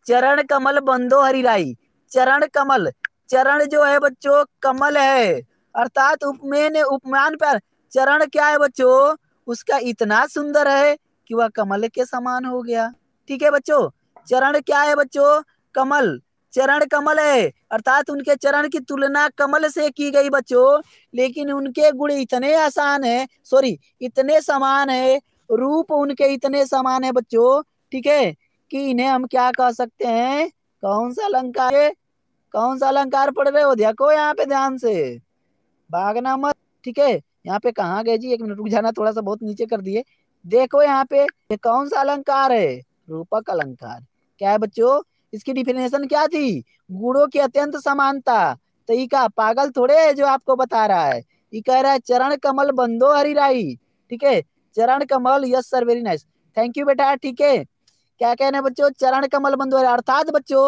चरण कमल बंदो हरिराई चरण कमल चरण जो है बच्चों कमल है अर्थात उपमेन उपमान पर चरण क्या है बच्चों उसका इतना सुंदर है कि वह कमल के समान हो गया ठीक है बच्चों चरण क्या है बच्चों कमल चरण कमल है अर्थात उनके चरण की तुलना कमल से की गई बच्चों लेकिन उनके गुण इतने आसान है सॉरी इतने समान है रूप उनके इतने समान है बच्चों ठीक है कि इन्हें हम क्या कह सकते हैं कौन सा अलंकार कौन सा अलंकार पढ़ रहे हो देखो यहाँ पे ध्यान से भागना मत ठीक है यहाँ पे कहा गए जी एक मिनट रुक जाना थोड़ा सा बहुत नीचे कर दिए देखो यहाँ पे ये कौन सा अलंकार है रूपक अलंकार क्या है बच्चों इसकी डिफिनेशन क्या थी गुणों की अत्यंत समानता तो का पागल थोड़े है जो आपको बता रहा है ये कह रहा है चरण कमल बंदो हरी राई ठीक है Charan Kamal yes sir very nice thank you बेटा ठीक है क्या कहना है बच्चों चरण कमल है अर्थात बच्चों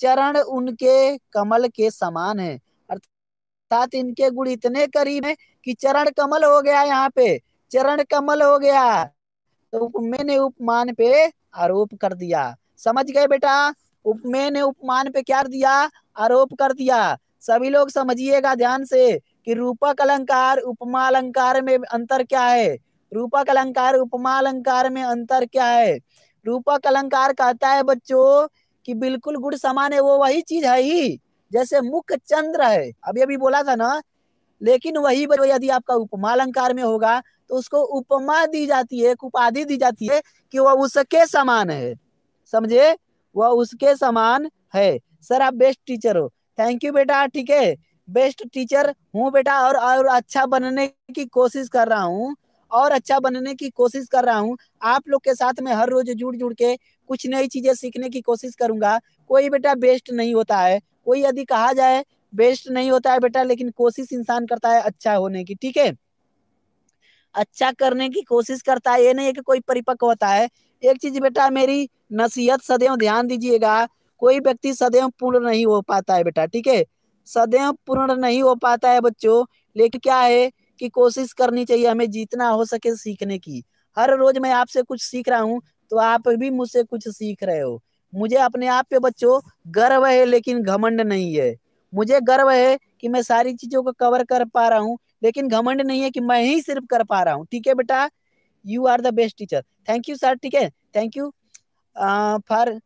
चरण उनके कमल के समान है अर्थात इनके गुण इतने करीब है कि चरण कमल हो गया यहाँ पे चरण कमल हो गया तो उपमे ने उपमान पे आरोप कर दिया समझ गए बेटा उपमे ने उपमान पे क्या दिया आरोप कर दिया सभी लोग समझिएगा ध्यान से कि रूपक अलंकार उपमा अलंकार में अंतर क्या है रूपक अलंकार उपमा अलंकार में अंतर क्या है रूपक अलंकार कहता है बच्चों कि बिल्कुल गुड़ समान है वो वही चीज है ही जैसे मुख चंद्र है अभी अभी बोला था ना लेकिन वही यदि आपका उपमा अलंकार में होगा तो उसको उपमा दी जाती है उपाधि दी जाती है कि वह उसके समान है समझे वह उसके समान है सर आप बेस्ट टीचर हो थैंक यू बेटा ठीक है बेस्ट टीचर हूँ बेटा और और अच्छा बनने की कोशिश कर रहा हूँ और अच्छा बनने की कोशिश कर रहा हूँ आप लोग के साथ में हर रोज जुड़ जुड़ के कुछ नई चीजें सीखने की कोशिश करूंगा कोई बेटा बेस्ट नहीं होता है कोई यदि कहा जाए बेस्ट नहीं होता है बेटा लेकिन कोशिश इंसान करता है अच्छा होने की ठीक है अच्छा करने की कोशिश करता है ये नहीं है कि कोई परिपक्व होता है एक चीज बेटा मेरी नसीहत सदैव ध्यान दीजिएगा कोई व्यक्ति सदैव पूर्ण नहीं हो पाता है बेटा ठीक है सदैव पूर्ण नहीं हो पाता है बच्चों लेकिन क्या है कि कोशिश करनी चाहिए हमें जितना हो सके सीखने की हर रोज मैं आपसे कुछ सीख रहा हूँ तो आप भी मुझसे कुछ सीख रहे हो मुझे अपने आप पे बच्चों गर्व है लेकिन घमंड नहीं है मुझे गर्व है कि मैं सारी चीजों को कवर कर पा रहा हूँ लेकिन घमंड नहीं है कि मैं ही सिर्फ कर पा रहा हूँ ठीक है बेटा you are the best teacher thank you sir ठीक है थैंक यू फॉर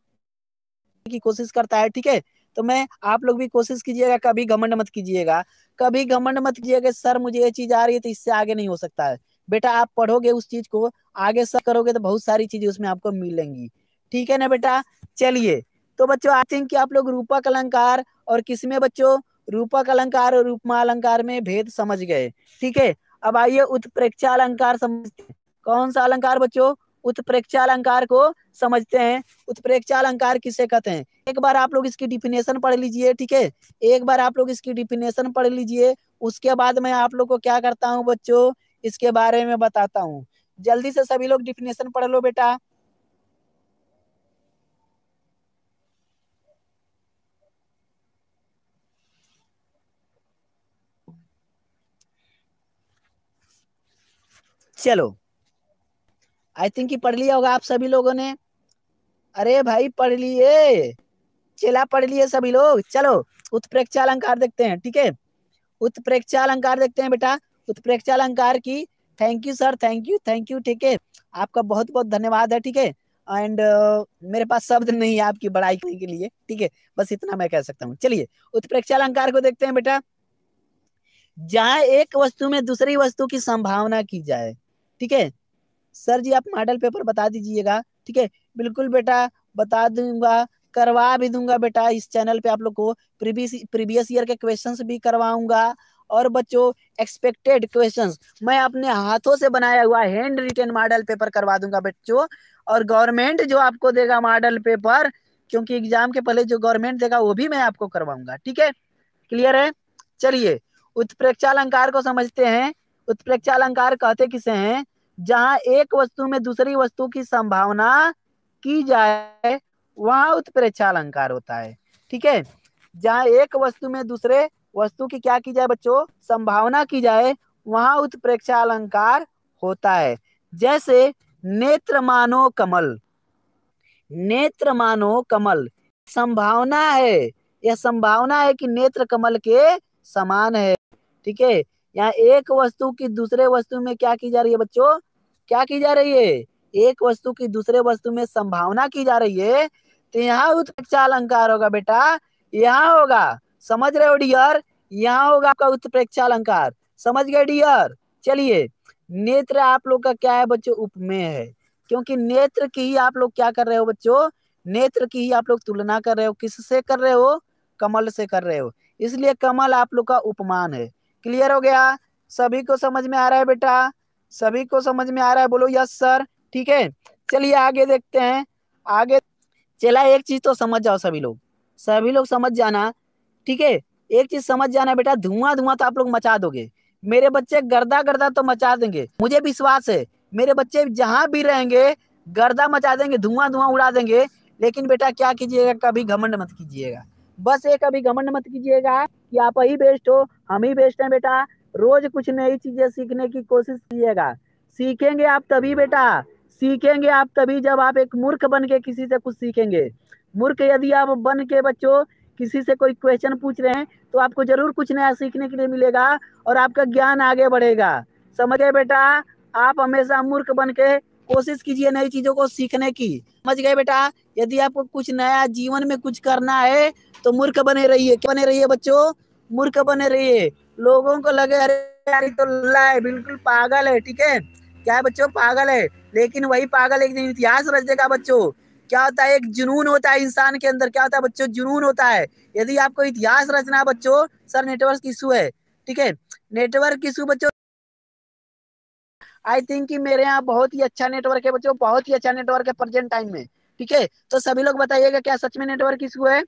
की कोशिश करता है ठीक है तो मैं आप लोग भी कोशिश कीजिएगा कभी घमंड मत कीजिएगा कभी घमंड मत कीजिएगा सर मुझे ये चीज आ रही है तो इससे आगे नहीं हो सकता है बेटा आप पढ़ोगे उस चीज को आगे सर करोगे तो बहुत सारी चीजें उसमें आपको मिलेंगी ठीक है ना बेटा चलिए तो बच्चों आई थिंक कि आप लोग रूपक अलंकार और किसमें बच्चों रूपक अलंकार और रूपमा अलंकार में भेद समझ गए ठीक है अब आइए उत्प्रेक्षा अलंकार समझते कौन सा अलंकार बच्चों उत्प्रेक्षा अलंकार को समझते हैं उत्प्रेक्षा अलंकार किसे कहते हैं एक बार आप लोग इसकी डिफिनेशन पढ़ लीजिए ठीक है एक बार आप लोग इसकी डिफिनेशन पढ़ लीजिए उसके बाद मैं आप लोग को क्या करता हूँ बच्चों इसके बारे में बताता हूँ जल्दी से सभी लोग डिफिनेशन पढ़ लो बेटा चलो आई थिंक पढ़ लिया होगा आप सभी लोगों ने अरे भाई पढ़ लिए चेला पढ़ लिए सभी लोग चलो उत्प्रेक्षा अलंकार देखते हैं ठीक है उत्प्रेक्षा अलंकार देखते हैं बेटा उत्प्रेक्षा अलंकार की thank you sir thank you thank you ठीक है आपका बहुत बहुत धन्यवाद है ठीक है एंड uh, मेरे पास शब्द नहीं है आपकी बड़ाई करने के लिए ठीक है बस इतना मैं कह सकता हूँ चलिए उत्प्रेक्षा अलंकार को देखते हैं बेटा जहां एक वस्तु में दूसरी वस्तु की संभावना की जाए ठीक है सर जी आप मॉडल पेपर बता दीजिएगा ठीक है बिल्कुल बेटा बता दूंगा करवा भी दूंगा बेटा इस चैनल पे आप लोग को प्रीवियस प्रीवियस ईयर के क्वेश्चंस भी करवाऊंगा और बच्चों एक्सपेक्टेड क्वेश्चंस मैं अपने हाथों से बनाया हुआ हैंड रिटेन मॉडल पेपर करवा दूंगा बच्चों और गवर्नमेंट जो आपको देगा मॉडल पेपर क्योंकि एग्जाम के पहले जो गवर्नमेंट देगा वो भी मैं आपको करवाऊंगा ठीक है क्लियर है चलिए उत्प्रेक्षा अलंकार को समझते हैं उत्प्रेक्षा अलंकार कहते किसे हैं जहाँ एक वस्तु में दूसरी वस्तु की संभावना की जाए वहां उत्प्रेक्षा अलंकार होता है ठीक है जहाँ एक वस्तु में दूसरे वस्तु की क्या की जाए बच्चों संभावना की जाए वहां उत्प्रेक्षा अलंकार होता है जैसे नेत्र मानो कमल नेत्र मानो कमल संभावना है यह संभावना है कि नेत्र कमल के समान है ठीक है यहाँ एक वस्तु की दूसरे वस्तु में क्या की जा रही है बच्चों क्या की जा रही है एक वस्तु की दूसरे वस्तु में संभावना की जा रही है तो यहाँ उत्प्रेक्षा अलंकार होगा बेटा यहाँ होगा समझ रहे हो डियर यहाँ होगा आपका उत्प्रेक्षा अलंकार समझ गए डियर चलिए नेत्र आप लोग का क्या है बच्चों उपमेय है क्योंकि नेत्र की ही आप लोग क्या कर रहे हो बच्चों नेत्र की ही आप लोग तुलना कर रहे हो किस से कर रहे हो कमल से कर रहे हो इसलिए कमल आप लोग का उपमान है क्लियर हो गया सभी को समझ में आ रहा है बेटा सभी को समझ में आ रहा है बोलो यस सर ठीक है चलिए आगे देखते हैं आगे चला एक चीज तो समझ जाओ सभी लोग सभी लोग समझ जाना ठीक है एक चीज समझ जाना बेटा धुआं धुआं तो आप लोग मचा दोगे मेरे बच्चे गर्दा गर्दा तो मचा देंगे मुझे विश्वास है मेरे बच्चे जहाँ भी रहेंगे गर्दा मचा देंगे धुआं धुआं उड़ा देंगे लेकिन बेटा क्या कीजिएगा कभी घमंड मत कीजिएगा बस ये कभी घमंड मत कीजिएगा कि आप ही बेस्ट हो हम ही बेस्ट हैं बेटा रोज कुछ नई चीजें सीखने की कोशिश कीजिएगा सीखेंगे आप तभी बेटा सीखेंगे आप तभी जब आप एक मूर्ख बन के किसी से कुछ सीखेंगे मूर्ख यदि आप बन के बच्चों किसी से कोई क्वेश्चन पूछ रहे हैं तो आपको जरूर कुछ नया सीखने के लिए मिलेगा और आपका ज्ञान आगे बढ़ेगा समझे बेटा आप हमेशा मूर्ख बन के कोशिश कीजिए नई चीजों को सीखने की समझ गए बेटा यदि आपको कुछ नया जीवन में कुछ करना है तो मूर्ख बने रहिए क्या बने रहिए बच्चों मूर्ख बने रहिए लोगों को लगे अरे यार तो लल्ला है बिल्कुल पागल है ठीक है क्या है बच्चों पागल है लेकिन वही पागल एक दिन इतिहास रच देगा बच्चों क्या होता है एक जुनून होता है इंसान के अंदर क्या होता है बच्चों जुनून होता है यदि आपको इतिहास रचना बच्चों सर नेटवर्क इशू है ठीक है नेटवर्क इशू बच्चों आई थिंक कि मेरे यहाँ बहुत ही अच्छा नेटवर्क है बच्चों बहुत ही अच्छा नेटवर्क है प्रेजेंट टाइम में ठीक है तो सभी लोग बताइएगा क्या सच में नेटवर्क इशू है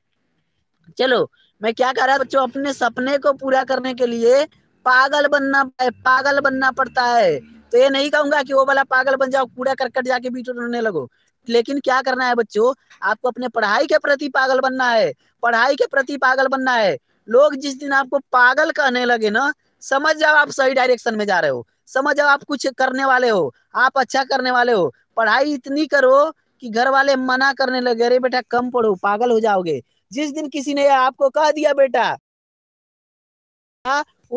चलो मैं क्या कह रहा है बच्चों अपने सपने को पूरा करने के लिए पागल बनना पागल बनना पड़ता है तो ये नहीं कहूंगा कि वो वाला पागल बन जाओ कूड़ा करकट जाके बीच उड़ने लगो लेकिन क्या करना है बच्चों आपको अपने पढ़ाई के प्रति पागल बनना है पढ़ाई के प्रति पागल बनना है लोग जिस दिन आपको पागल कहने लगे ना समझ जाओ आप सही डायरेक्शन में जा रहे हो समझ जाओ आप कुछ करने वाले हो आप अच्छा करने वाले हो पढ़ाई इतनी करो कि घर वाले मना करने लगे अरे बेटा कम पढ़ो पागल हो जाओगे जिस दिन किसी ने आपको कह दिया बेटा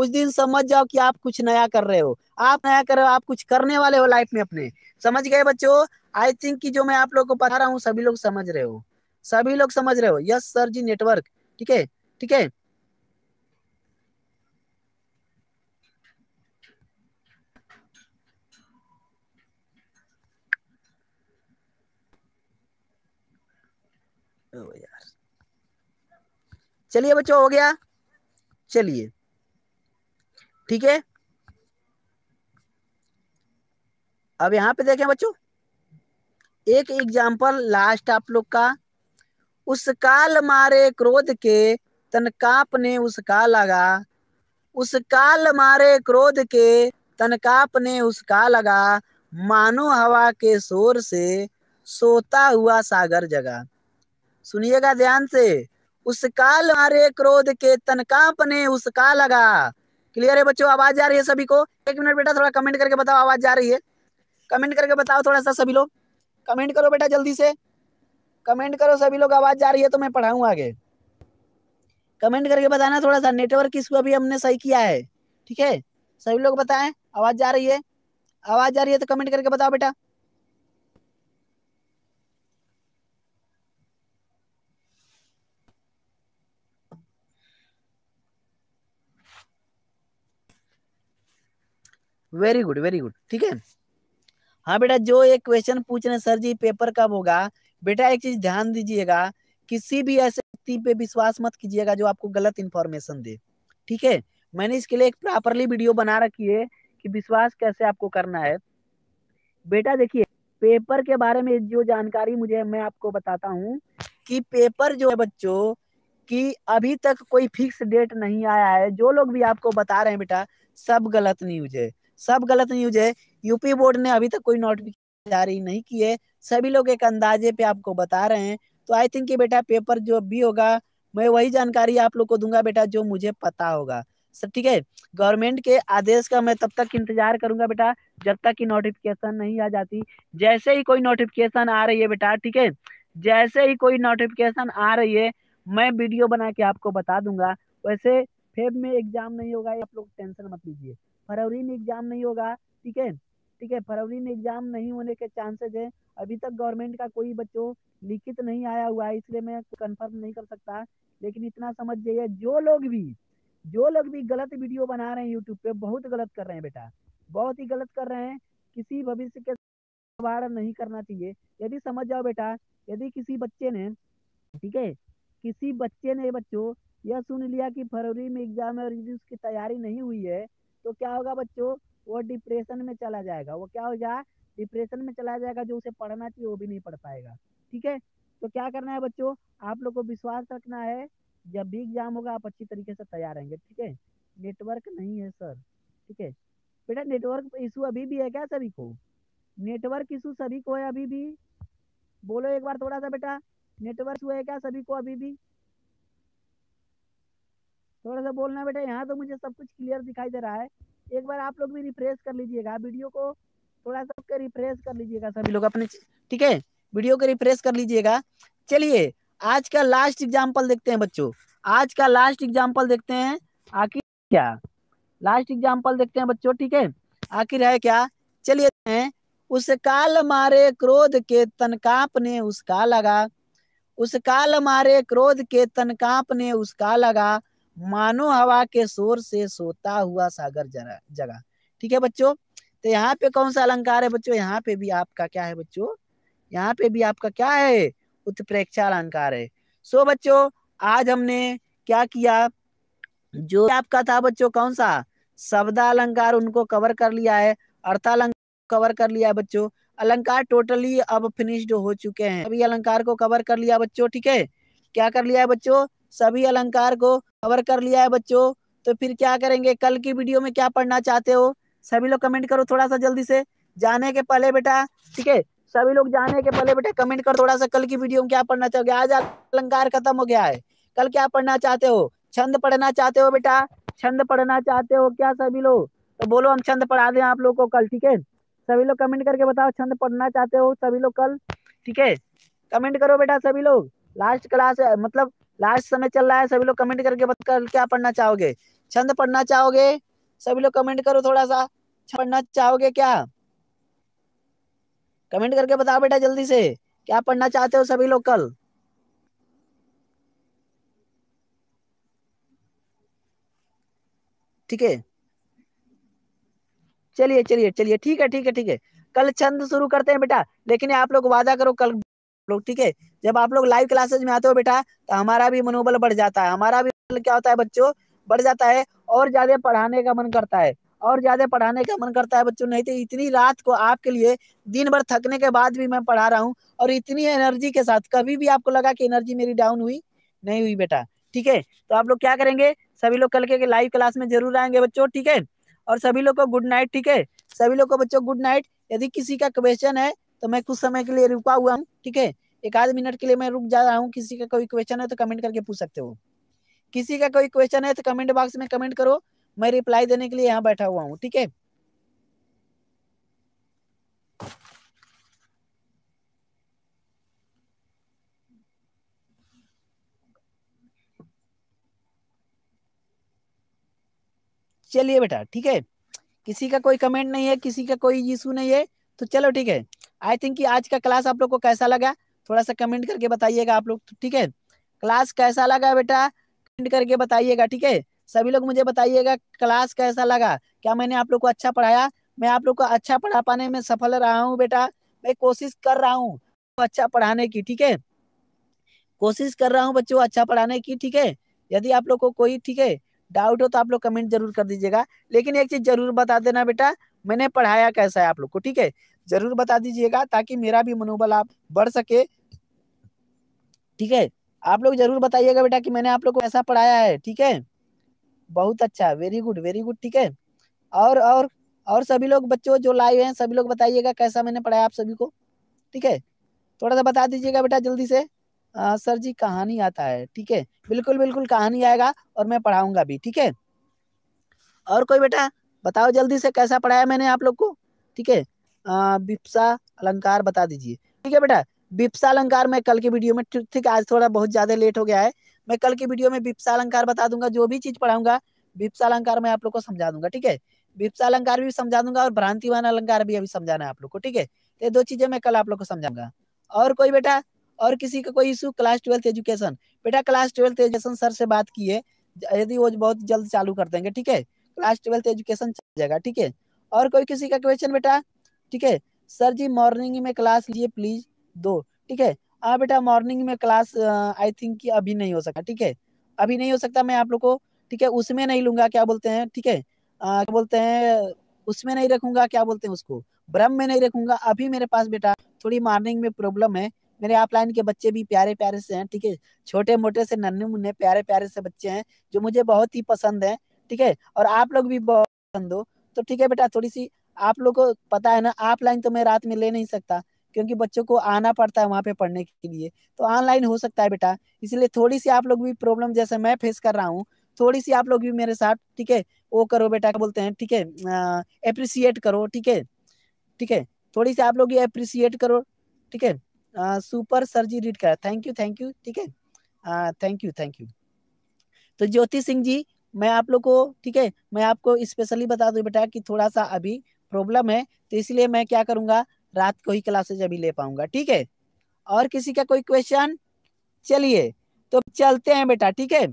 उस दिन समझ जाओ कि आप कुछ नया कर रहे हो आप नया कर रहे हो आप कुछ करने वाले हो लाइफ में अपने समझ गए बच्चों आई थिंक कि जो मैं आप लोग को पढ़ा रहा हूँ सभी लोग समझ रहे हो सभी लोग समझ रहे हो यस सर जी नेटवर्क ठीक है ठीक है चलिए बच्चों हो गया चलिए ठीक है अब यहाँ पे देखें बच्चों एक एग्जाम्पल लास्ट आप लोग का उस काल मारे क्रोध के तन ने उसका लगा उस काल मारे क्रोध के तन ने उसका लगा मानो हवा के शोर से सोता हुआ सागर जगा सुनिएगा ध्यान से उसका मारे क्रोध के तनका पने उसका लगा क्लियर है बच्चों आवाज जा रही है सभी को एक मिनट बेटा थोड़ा कमेंट करके बताओ आवाज जा रही है कमेंट करके बताओ थोड़ा सा सभी लोग कमेंट करो बेटा जल्दी से कमेंट करो सभी लोग आवाज जा रही है तो मैं पढ़ाऊँ आगे कमेंट करके बताना थोड़ा सा नेटवर्क इसको अभी हमने सही किया है ठीक है सभी लोग बताएं आवाज जा रही है आवाज जा रही है तो कमेंट करके बताओ बेटा वेरी गुड वेरी गुड ठीक है हाँ बेटा जो एक क्वेश्चन पूछ रहे सर जी पेपर कब होगा बेटा एक चीज ध्यान दीजिएगा किसी भी ऐसे व्यक्ति पे विश्वास मत कीजिएगा जो आपको गलत इंफॉर्मेशन दे ठीक है मैंने इसके लिए एक प्रॉपरली वीडियो बना रखी है कि विश्वास कैसे आपको करना है बेटा देखिए पेपर के बारे में जो जानकारी मुझे मैं आपको बताता हूँ कि पेपर जो है बच्चों कि अभी तक कोई फिक्स डेट नहीं आया है जो लोग भी आपको बता रहे हैं बेटा सब गलत न्यूज है सब गलत न्यूज है यूपी बोर्ड ने अभी तक कोई नोटिफिकेशन जारी नहीं की है सभी लोग एक अंदाजे पे आपको बता रहे हैं तो आई थिंक बेटा पेपर जो भी होगा मैं वही जानकारी आप लोग को दूंगा बेटा जो मुझे पता होगा सब ठीक है गवर्नमेंट के आदेश का मैं तब तक इंतजार करूंगा बेटा जब तक की नोटिफिकेशन नहीं आ जाती जैसे ही कोई नोटिफिकेशन आ रही है बेटा ठीक है जैसे ही कोई नोटिफिकेशन आ रही है मैं वीडियो बना के आपको बता दूंगा वैसे फेब में एग्जाम नहीं होगा आप लोग टेंशन मत लीजिए फरवरी में एग्जाम नहीं होगा ठीक है ठीक है फरवरी में एग्जाम नहीं होने के चांसेज है अभी तक गवर्नमेंट का कोई बच्चों लिखित नहीं आया हुआ है इसलिए मैं कंफर्म नहीं कर सकता लेकिन इतना समझ जाइए जो लोग भी जो लोग भी गलत वीडियो बना रहे हैं यूट्यूब पे बहुत गलत कर रहे हैं बेटा बहुत ही गलत कर रहे हैं किसी भविष्य के सवार नहीं करना चाहिए यदि समझ जाओ बेटा यदि किसी बच्चे ने ठीक है किसी बच्चे ने बच्चों यह सुन लिया कि फरवरी में एग्जाम है और यदि उसकी तैयारी नहीं हुई है तो क्या होगा बच्चों वो डिप्रेशन में चला जाएगा वो क्या हो जाए डिप्रेशन में चला जाएगा जो उसे पढ़ना चाहिए वो भी नहीं पढ़ पाएगा ठीक है तो क्या करना है बच्चों आप लोग को विश्वास रखना है जब भी एग्जाम होगा आप अच्छी तरीके से तैयार रहेंगे ठीक है नेटवर्क नहीं है सर ठीक है बेटा नेटवर्क इशू अभी भी है क्या सभी को नेटवर्क इशू सभी को है अभी भी बोलो एक बार थोड़ा सा बेटा नेटवर्क हुआ है क्या सभी को अभी भी थोड़ा सा बोलना बेटा यहाँ तो मुझे सब कुछ क्लियर दिखाई दे रहा है एक बार आप लोग भी रिफ्रेश कर लीजिएगा वीडियो को थोड़ा सा रिफ्रेश कर लीजिएगा सभी लोग अपने ठीक है वीडियो को रिफ्रेश कर लीजिएगा चलिए आज का लास्ट एग्जाम्पल देखते हैं बच्चों आज का लास्ट एग्जाम्पल देखते हैं आखिर क्या लास्ट एग्जाम्पल देखते हैं बच्चों ठीक है आखिर है क्या चलिए उस काल मारे क्रोध के तनकाप ने उसका लगा उस काल मारे क्रोध के तनकाप ने उसका लगा मानो हवा के शोर से सोता हुआ सागर जगा ठीक है बच्चों तो यहाँ पे कौन सा अलंकार है बच्चों यहाँ पे भी आपका क्या है बच्चों यहाँ पे भी आपका क्या है उत्प्रेक्षा अलंकार है सो बच्चों आज हमने क्या किया जो आपका था बच्चों कौन सा शब्द अलंकार उनको कवर कर लिया है अर्थालंकार कवर कर लिया है बच्चों अलंकार टोटली अब फिनिश्ड हो चुके हैं अभी अलंकार को कवर कर लिया बच्चों ठीक है क्या कर लिया है बच्चों सभी अलंकार को कवर कर लिया है बच्चों तो फिर क्या करेंगे कल की वीडियो में क्या पढ़ना चाहते हो सभी लोग कमेंट करो थोड़ा सा जल्दी से जाने के पहले बेटा ठीक है सभी लोग जाने के पहले बेटा कमेंट कर थोड़ा सा कल की वीडियो में क्या पढ़ना चाहोगे आज अलंकार खत्म हो गया है कल क्या पढ़ना चाहते हो छंद पढ़ना चाहते हो बेटा छंद पढ़ना चाहते हो क्या सभी लोग तो बोलो हम छंद पढ़ा दें आप लोग को कल ठीक है सभी लोग कमेंट करके बताओ छंद पढ़ना चाहते हो सभी लोग कल ठीक है कमेंट करो बेटा सभी लोग लास्ट क्लास मतलब लास्ट समय चल रहा है सभी लोग कमेंट करके बता कर क्या पढ़ना चाहोगे छंद पढ़ना चाहोगे सभी लोग कमेंट करो थोड़ा सा पढ़ना चाहोगे क्या कमेंट करके बताओ बेटा जल्दी से क्या पढ़ना चाहते हो सभी लोग कल ठीक है चलिए चलिए चलिए ठीक है ठीक है ठीक है कल छंद शुरू करते हैं बेटा लेकिन आप लोग वादा करो कल लोग ठीक है जब आप लोग लाइव क्लासेज में आते हो बेटा तो हमारा भी मनोबल बढ़ जाता है हमारा भी क्या होता है बच्चों बढ़ जाता है और ज्यादा पढ़ाने का मन करता है और ज्यादा पढ़ाने का मन करता है बच्चों नहीं तो इतनी रात को आपके लिए दिन भर थकने के बाद भी मैं पढ़ा रहा हूँ और इतनी एनर्जी के साथ कभी भी आपको लगा कि एनर्जी मेरी डाउन हुई नहीं हुई बेटा ठीक है तो आप लोग क्या करेंगे सभी लोग कल के लाइव क्लास में जरूर आएंगे बच्चों ठीक है और सभी लोग को गुड नाइट ठीक है सभी लोग को बच्चों गुड नाइट यदि किसी का क्वेश्चन है तो मैं कुछ समय के लिए रुका हुआ हूँ ठीक है एक आध मिनट के लिए मैं रुक जा रहा हूँ किसी का कोई क्वेश्चन है तो कमेंट करके पूछ सकते हो किसी का कोई क्वेश्चन है तो कमेंट बॉक्स में कमेंट करो मैं रिप्लाई देने के लिए यहाँ बैठा हुआ हूँ ठीक है चलिए बेटा ठीक है किसी का कोई कमेंट नहीं है किसी का कोई इशू नहीं है तो चलो ठीक है आई थिंक आज का क्लास आप लोग को कैसा लगा थोड़ा सा कमेंट करके बताइएगा आप लोग ठीक है क्लास कैसा लगा बेटा कमेंट करके बताइएगा ठीक है सभी लोग मुझे बताइएगा क्लास कैसा लगा क्या मैंने आप लोग को अच्छा पढ़ाया मैं आप लोग को अच्छा पढ़ा पाने में सफल रहा हूँ बेटा मैं कोशिश कर रहा हूँ अच्छा पढ़ाने की ठीक है कोशिश कर रहा हूँ बच्चों अच्छा पढ़ाने की ठीक है यदि आप लोग को कोई ठीक है डाउट हो तो आप लोग कमेंट जरूर कर दीजिएगा लेकिन एक चीज जरूर बता देना बेटा मैंने पढ़ाया कैसा है आप लोग को ठीक है जरूर बता दीजिएगा ताकि मेरा भी मनोबल आप बढ़ सके ठीक है आप लोग जरूर बताइएगा बेटा कि मैंने आप लोग को ऐसा पढ़ाया है ठीक है बहुत अच्छा वेरी गुड वेरी गुड ठीक है और और और सभी लोग बच्चों जो लाइव हैं सभी लोग बताइएगा कैसा मैंने पढ़ाया आप सभी को ठीक है थोड़ा सा बता दीजिएगा बेटा जल्दी से आ, सर जी कहानी आता है ठीक है बिल्कुल बिल्कुल कहानी आएगा और मैं पढ़ाऊंगा भी ठीक है और कोई बेटा बताओ जल्दी से कैसा पढ़ाया मैंने आप लोग को ठीक है विपसा अलंकार बता दीजिए ठीक है बेटा विपसा अलंकार मैं कल के वीडियो में ठीक आज थोड़ा बहुत ज्यादा लेट हो गया है मैं कल के वीडियो में बिप्सा अलंकार बता दूंगा जो भी चीज पढ़ाऊंगा विपसा अलंकार मैं आप लोग को समझा दूंगा ठीक है विपसा अलंकार भी समझा दूंगा और भ्रांतिवान अलंकार भी अभी समझाना है आप लोग को ठीक है तो ये दो चीजें मैं कल आप लोग को समझाऊंगा और कोई बेटा और किसी का कोई इशू क्लास ट्वेल्थ एजुकेशन बेटा क्लास ट्वेल्थ एजुकेशन सर से बात की है यदि वो बहुत जल्द चालू कर देंगे ठीक है क्लास ट्वेल्थ एजुकेशन चल जाएगा ठीक है और कोई किसी का क्वेश्चन बेटा ठीक है सर जी मॉर्निंग में क्लास लिए प्लीज दो ठीक है हाँ बेटा मॉर्निंग में क्लास आई थिंक कि अभी नहीं हो सकता ठीक है अभी नहीं हो सकता मैं आप लोग को ठीक है उसमें नहीं लूंगा क्या बोलते हैं ठीक है क्या बोलते हैं उसमें नहीं रखूंगा क्या बोलते हैं उसको ब्रह्म में नहीं रखूंगा अभी मेरे पास बेटा थोड़ी मॉर्निंग में प्रॉब्लम है मेरे ऑफलाइन के बच्चे भी प्यारे प्यारे से हैं ठीक है छोटे मोटे से नन्हे मुन्ने प्यारे प्यारे से बच्चे हैं जो मुझे बहुत ही पसंद है ठीक है और आप लोग भी बहुत पसंद हो तो ठीक है बेटा थोड़ी सी आप लोग को पता है ना ऑफलाइन तो मैं रात में ले नहीं सकता क्योंकि बच्चों को आना पड़ता है वहाँ पे पढ़ने के लिए तो ऑनलाइन हो सकता है बेटा इसलिए थोड़ी सी आप लोग भी प्रॉब्लम जैसे मैं फेस कर रहा हूँ थोड़ी सी आप लोग भी मेरे साथ ठीक है वो करो बेटा क्या बोलते हैं ठीक है अप्रिसिएट करो ठीक है ठीक है थोड़ी सी आप लोग अप्रिसिएट करो ठीक है सुपर सर जी रीड करा थैंक यू थैंक यू ठीक है थैंक यू थैंक यू तो ज्योति सिंह जी मैं आप लोग को ठीक है मैं आपको स्पेशली बता दूं बेटा कि थोड़ा सा अभी प्रॉब्लम है तो इसलिए मैं क्या करूंगा रात को ही क्लासेज अभी ले पाऊंगा ठीक है और किसी का कोई क्वेश्चन चलिए तो चलते हैं बेटा ठीक है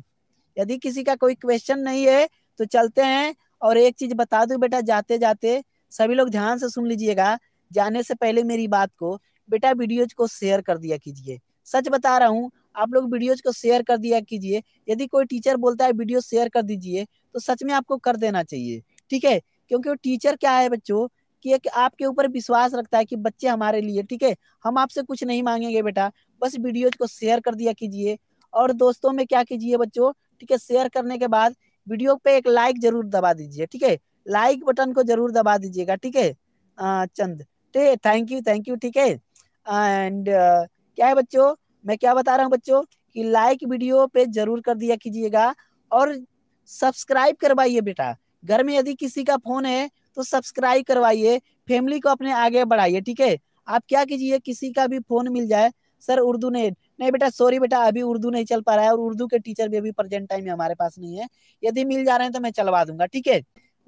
यदि किसी का कोई क्वेश्चन नहीं है तो चलते हैं और एक चीज बता दू बेटा जाते जाते सभी लोग ध्यान से सुन लीजिएगा जाने से पहले मेरी बात को बेटा वीडियोज को शेयर कर दिया कीजिए सच बता रहा हूँ आप लोग वीडियोज को शेयर कर दिया कीजिए यदि कोई टीचर बोलता है वीडियो शेयर कर दीजिए तो सच में आपको कर देना चाहिए ठीक है क्योंकि वो टीचर क्या है बच्चों कि एक आपके ऊपर विश्वास रखता है कि बच्चे हमारे लिए ठीक है हम आपसे कुछ नहीं मांगेंगे बेटा बस वीडियो को शेयर कर दिया कीजिए और दोस्तों में क्या कीजिए बच्चों ठीक है शेयर करने के बाद वीडियो पे एक लाइक जरूर दबा दीजिए ठीक है लाइक बटन को जरूर दबा दीजिएगा ठीक है चंद ठीक है थैंक यू थैंक यू ठीक है एंड क्या है बच्चों मैं क्या बता रहा हूँ बच्चों कि लाइक वीडियो पे जरूर कर दिया कीजिएगा और सब्सक्राइब करवाइए बेटा घर में यदि किसी का फोन है तो सब्सक्राइब करवाइए फैमिली को अपने आगे बढ़ाइए ठीक है आप क्या कीजिए किसी का भी फोन मिल जाए सर उर्दू ने नहीं बेटा सॉरी बेटा अभी उर्दू नहीं चल पा रहा है और उर्दू के टीचर भी अभी प्रेजेंट टाइम में हमारे पास नहीं है यदि मिल जा रहे हैं तो मैं चलवा दूंगा ठीक है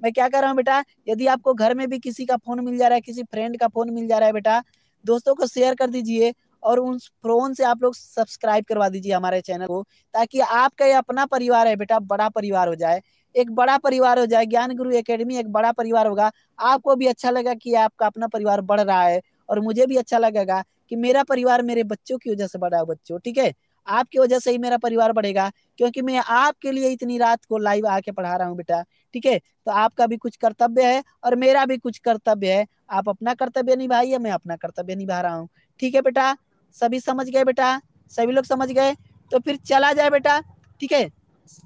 मैं क्या कर रहा हूँ बेटा यदि आपको घर में भी किसी का फोन मिल जा रहा है किसी फ्रेंड का फोन मिल जा रहा है बेटा दोस्तों को शेयर कर दीजिए और उन फोन से आप लोग सब्सक्राइब करवा दीजिए हमारे चैनल को ताकि आपका ये अपना परिवार है बेटा बड़ा परिवार हो जाए एक बड़ा परिवार हो जाए ज्ञान गुरु एकेडमी एक बड़ा परिवार होगा आपको भी अच्छा लगेगा कि आपका अपना परिवार बढ़ रहा है और मुझे भी अच्छा लगेगा कि मेरा परिवार मेरे बच्चों की वजह से बढ़ा है बच्चों ठीक है आपकी वजह से ही मेरा परिवार बढ़ेगा क्योंकि मैं आपके लिए इतनी रात को लाइव आके पढ़ा रहा हूँ बेटा ठीक है तो आपका भी कुछ कर्तव्य है और मेरा भी कुछ कर्तव्य है आप अपना कर्तव्य निभाइए मैं अपना कर्तव्य निभा रहा हूँ ठीक है बेटा सभी समझ गए बेटा सभी लोग समझ गए तो फिर चला जाए बेटा ठीक है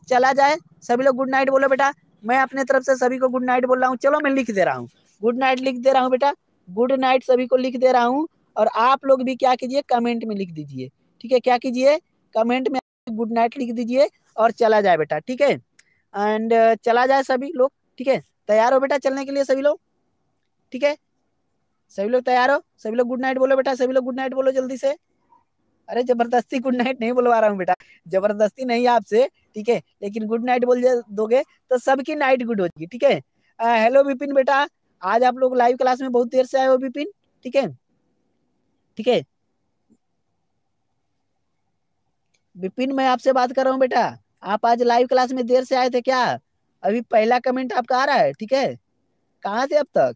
चला जाए सभी लोग गुड नाइट बोलो बेटा मैं अपने तरफ से सभी को गुड नाइट बोल रहा हूँ चलो मैं लिख दे रहा हूँ गुड नाइट लिख दे रहा हूँ बेटा गुड नाइट सभी को लिख दे रहा हूँ और आप लोग भी क्या कीजिए कमेंट में लिख दीजिए ठीक है क्या कीजिए कमेंट में गुड नाइट लिख दीजिए और चला जाए बेटा ठीक है एंड चला जाए सभी लोग ठीक है तैयार हो बेटा चलने के लिए सभी लोग ठीक है सभी लोग तैयार हो सभी लोग गुड नाइट बोलो बेटा सभी लोग गुड नाइट बोलो जल्दी से अरे जबरदस्ती गुड नाइट नहीं बोलवा रहा हूँ बेटा जबरदस्ती नहीं आपसे ठीक है लेकिन गुड नाइट बोल दोगे तो सबकी नाइट गुड होगी ठीक है हेलो विपिन बेटा आज आप लोग लाइव क्लास में बहुत देर से आए हो विपिन ठीक है ठीक है विपिन मैं आपसे बात कर रहा हूँ बेटा आप आज लाइव क्लास में देर से आए थे क्या अभी पहला कमेंट आपका आ रहा है ठीक है कहाँ थे अब तक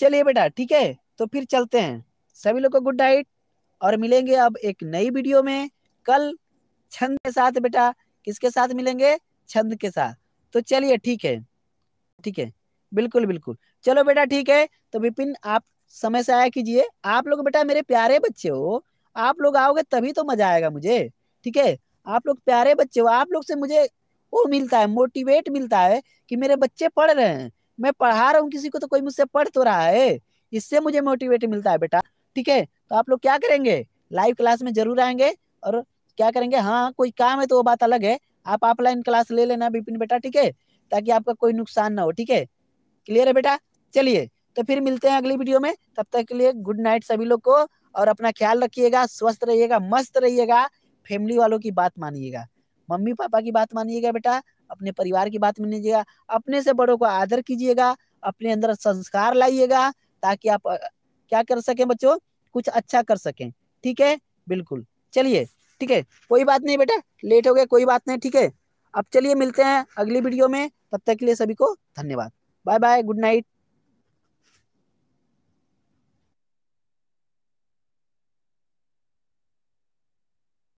चलिए बेटा ठीक है तो फिर चलते हैं सभी लोग को गुड नाइट और मिलेंगे अब एक नई वीडियो में कल छंद के साथ बेटा किसके साथ मिलेंगे छंद के साथ तो चलिए ठीक है ठीक है बिल्कुल बिल्कुल चलो बेटा ठीक है तो विपिन आप समय से आया कीजिए आप लोग बेटा मेरे प्यारे बच्चे हो आप लोग आओगे तभी तो मजा आएगा मुझे ठीक है आप लोग प्यारे बच्चे हो आप लोग से मुझे वो मिलता है मोटिवेट मिलता है कि मेरे बच्चे पढ़ रहे हैं मैं पढ़ा रहा हूँ किसी को तो कोई मुझसे पढ़ तो रहा है इससे मुझे मोटिवेट मिलता है बेटा ठीक है तो आप लोग क्या करेंगे लाइव क्लास में जरूर आएंगे और क्या करेंगे हाँ कोई काम है तो वो बात अलग है आप ऑफलाइन क्लास ले लेना बिपिन बेटा ठीक है ताकि आपका कोई नुकसान ना हो ठीक है क्लियर है बेटा चलिए तो फिर मिलते हैं अगली वीडियो में तब तक के लिए गुड नाइट सभी लोग को और अपना ख्याल रखिएगा स्वस्थ रहिएगा मस्त रहिएगा फैमिली वालों की बात मानिएगा मम्मी पापा की बात मानिएगा बेटा अपने परिवार की बात मानिएगा अपने से बड़ों को आदर कीजिएगा अपने अंदर संस्कार लाइएगा ताकि आप क्या कर सकें बच्चों कुछ अच्छा कर सकें ठीक है बिल्कुल चलिए ठीक है कोई बात नहीं बेटा लेट हो गए कोई बात नहीं ठीक है अब चलिए मिलते हैं अगली वीडियो में तब तक के लिए सभी को धन्यवाद बाय बाय गुड नाइट